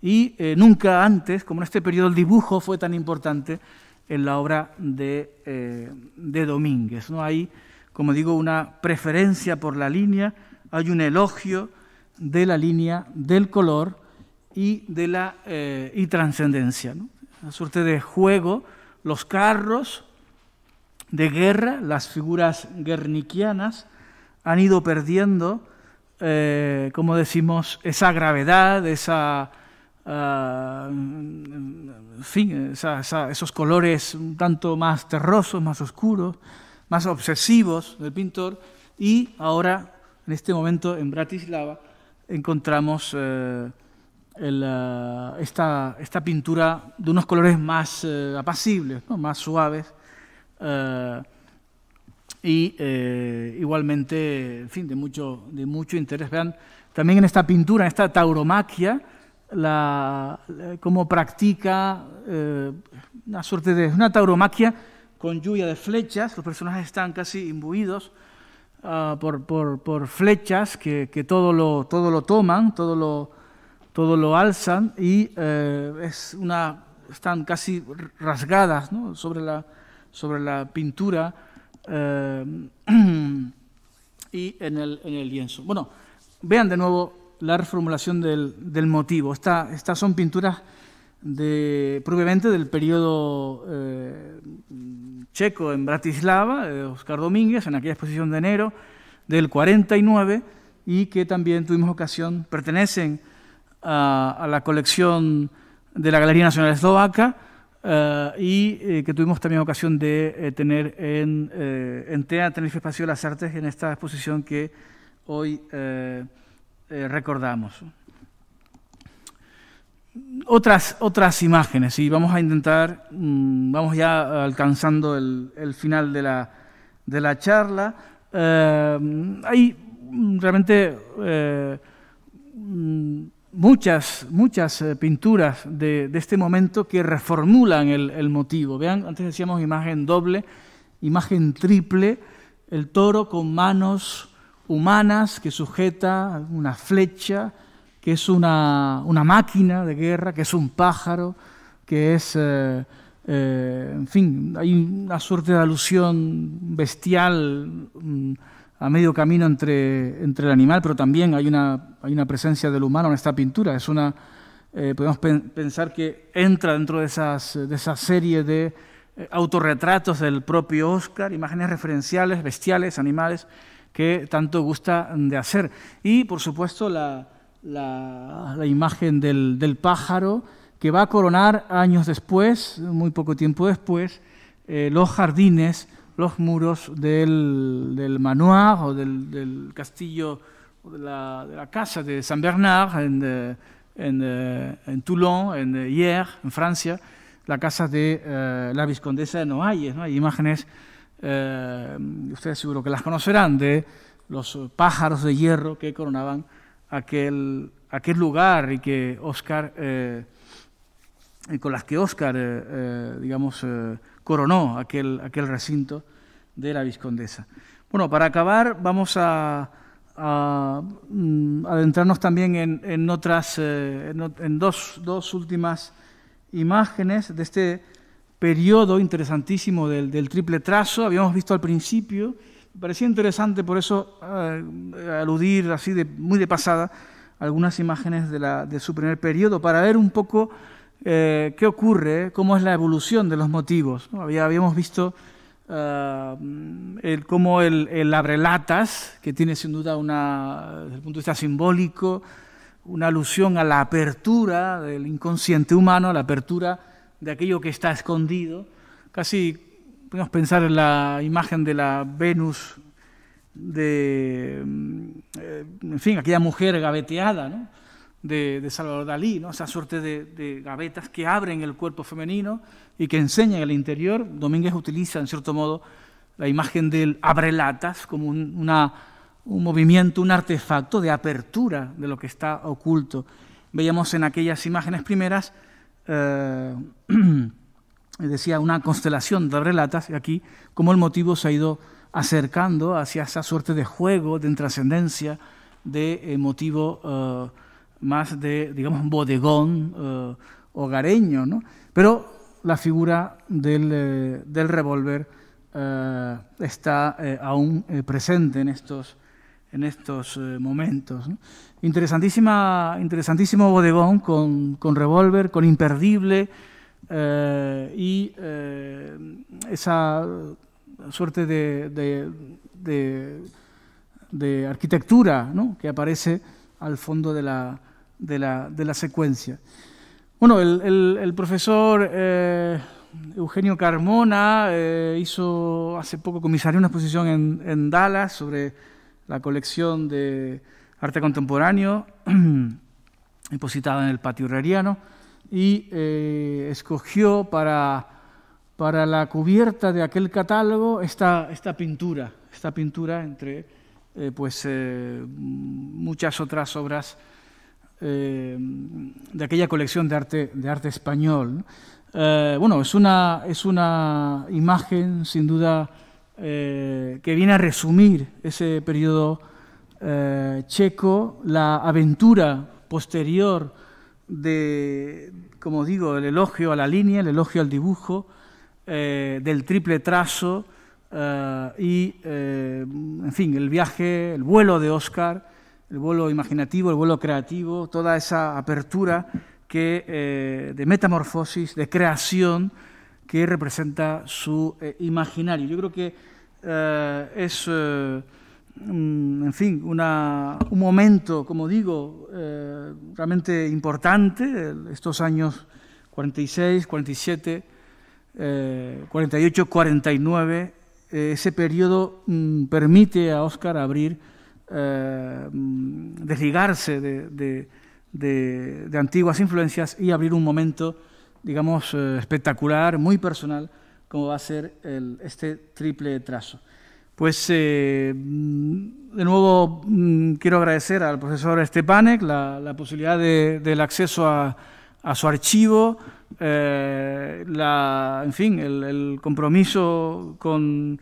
y eh, nunca antes, como en este periodo el dibujo fue tan importante en la obra de, eh, de Domínguez. ¿no? Hay, como digo, una preferencia por la línea, hay un elogio de la línea, del color, y, de la, eh, y trascendencia. ¿no? suerte de juego, los carros de guerra, las figuras guerniquianas, han ido perdiendo, eh, como decimos, esa gravedad, ah, esa, esos colores un tanto más terrosos, más oscuros, más obsesivos del pintor, y ahora, en este momento, en Bratislava, encontramos... Eh, eh, esta, pintura de unos colores más eh, apacibles, más suaves, eh, y igualmente, fin, de mucho, de mucho interés. Vean también en esta pintura, en esta tauromaquia, la, cómo practica una suerte de una tauromaquia con lluvia de flechas, los personajes están casi imbuidos. Ah, por, flechas que, que, todo, lo, todo lo toman, todo lo, todo lo alzan y eh, es una, están casi rasgadas sobre, la, sobre la pintura eh, y en el, lienzo. Bueno, vean de nuevo la reformulación del, motivo. estas son pinturas de, probablemente del periodo eh, checo en Bratislava, de Oscar Domínguez, en aquella exposición de enero del 49, y que también tuvimos ocasión, pertenecen a, la colección de la Galería Nacional Eslovaca eh, y eh, que tuvimos también ocasión de eh, tener en, eh, en TEA, Tenerife Espacio de las Artes, en esta exposición que hoy recordamos. Otras, otras imágenes, y vamos a intentar, mm, vamos ya alcanzando el, el final de la, de la charla. hay mm, realmente mm, muchas, muchas eh, pinturas de, de, este momento que reformulan el, el, motivo. Vean, antes decíamos imagen doble, imagen triple, el toro con manos humanas que sujeta una flecha, que es una, máquina de guerra, que es un pájaro, que es, eh, eh, en fin, hay una suerte de alusión bestial. Mm, a medio camino entre, entre el animal, pero también hay una, hay una presencia del humano en esta pintura. Es una, eh, podemos pensar que entra dentro de, de esa serie de eh, autorretratos del propio Oscar, imágenes referenciales, bestiales, animales, que tanto gusta de hacer. Y, por supuesto, la, imagen del, pájaro, que va a coronar años después, muy poco tiempo después, eh, los jardines los muros del, manoir o del, castillo o de, la, casa de San Bernard en, eh, eh, en Toulon, en eh, Hier, en Francia, la casa de la viscondesa de Noailles. Hay imágenes, ustedes seguro que las conocerán, de los pájaros de hierro que coronaban aquel, aquel lugar y que Oscar, y con las que Oscar, digamos, coronó aquel, aquel recinto de la Viscondesa. Bueno, para acabar vamos a, mm, adentrarnos también en, en otras, eh, en, dos, últimas imágenes de este periodo interesantísimo del, triple trazo. Habíamos visto al principio, parecía interesante por eso eh, aludir así de, muy de pasada algunas imágenes de, de su primer periodo para ver un poco eh, qué ocurre, cómo es la evolución de los motivos. habíamos visto eh, el, cómo el, abrelatas, que tiene sin duda una, desde el punto de vista simbólico, una alusión a la apertura del inconsciente humano, a la apertura de aquello que está escondido. Casi podemos pensar en la imagen de la Venus de, eh, en fin, aquella mujer gaveteada, ¿no? de, Salvador Dalí, esa suerte de, gavetas que abren el cuerpo femenino y que enseñan el interior. Domínguez utiliza, en cierto modo, la imagen del abrelatas como un, una, un movimiento, un artefacto de apertura de lo que está oculto. Veíamos en aquellas imágenes primeras, eh, decía, una constelación de abrelatas, y aquí como el motivo se ha ido acercando hacia esa suerte de juego, de trascendencia, de eh, motivo... Eh, más de, digamos, un bodegón eh, hogareño, Pero la figura del, eh, revólver eh, está aún presente en estos, en estos momentos. interesantísimo bodegón con, con revólver, con imperdible y esa suerte de, arquitectura que aparece al fondo de la, de la, secuencia. Bueno, el, profesor eh, Eugenio Carmona eh, hizo hace poco comisaría una exposición en, Dallas sobre la colección de arte contemporáneo depositada en el patio herreriano y eh, escogió para, la cubierta de aquel catálogo esta, esta pintura, esta pintura entre pues, muchas otras obras eh, de aquella colección de arte, de arte español. Eh, bueno, es una, es una imagen, sin duda, eh, que viene a resumir ese periodo checo, la aventura posterior de, como digo, el elogio a la línea, el elogio al dibujo, del triple trazo y, en fin, el viaje, el vuelo de Oscar el vuelo imaginativo, el vuelo creativo, toda esa apertura que, eh, de metamorfosis, de creación que representa su eh, imaginario. Yo creo que eh, es, mm, en fin, una, un momento, como digo, realmente importante, estos años 46, 47, 48, 49, ese periodo mm, permite a Oscar abrir eh, desligarse de, antiguas influencias y abrir un momento, digamos, eh, espectacular, muy personal, como va a ser este triple trazo. Pues eh, mm, de nuevo mm, quiero agradecer al profesor Stepanek la, posibilidad del acceso a, su archivo, en fin, el compromiso con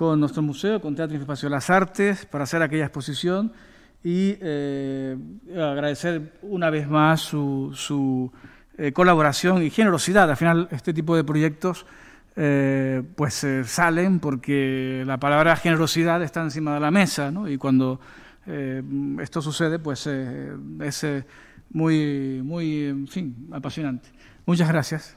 con nuestro museo, con Teatro y Espacio de las Artes, para hacer aquella exposición y eh, agradecer una vez más su, eh, colaboración y generosidad. Al final, este tipo de proyectos eh, pues salen porque la palabra generosidad está encima de la mesa ¿no? y cuando esto sucede, pues es muy, muy, en fin, apasionante. Muchas gracias.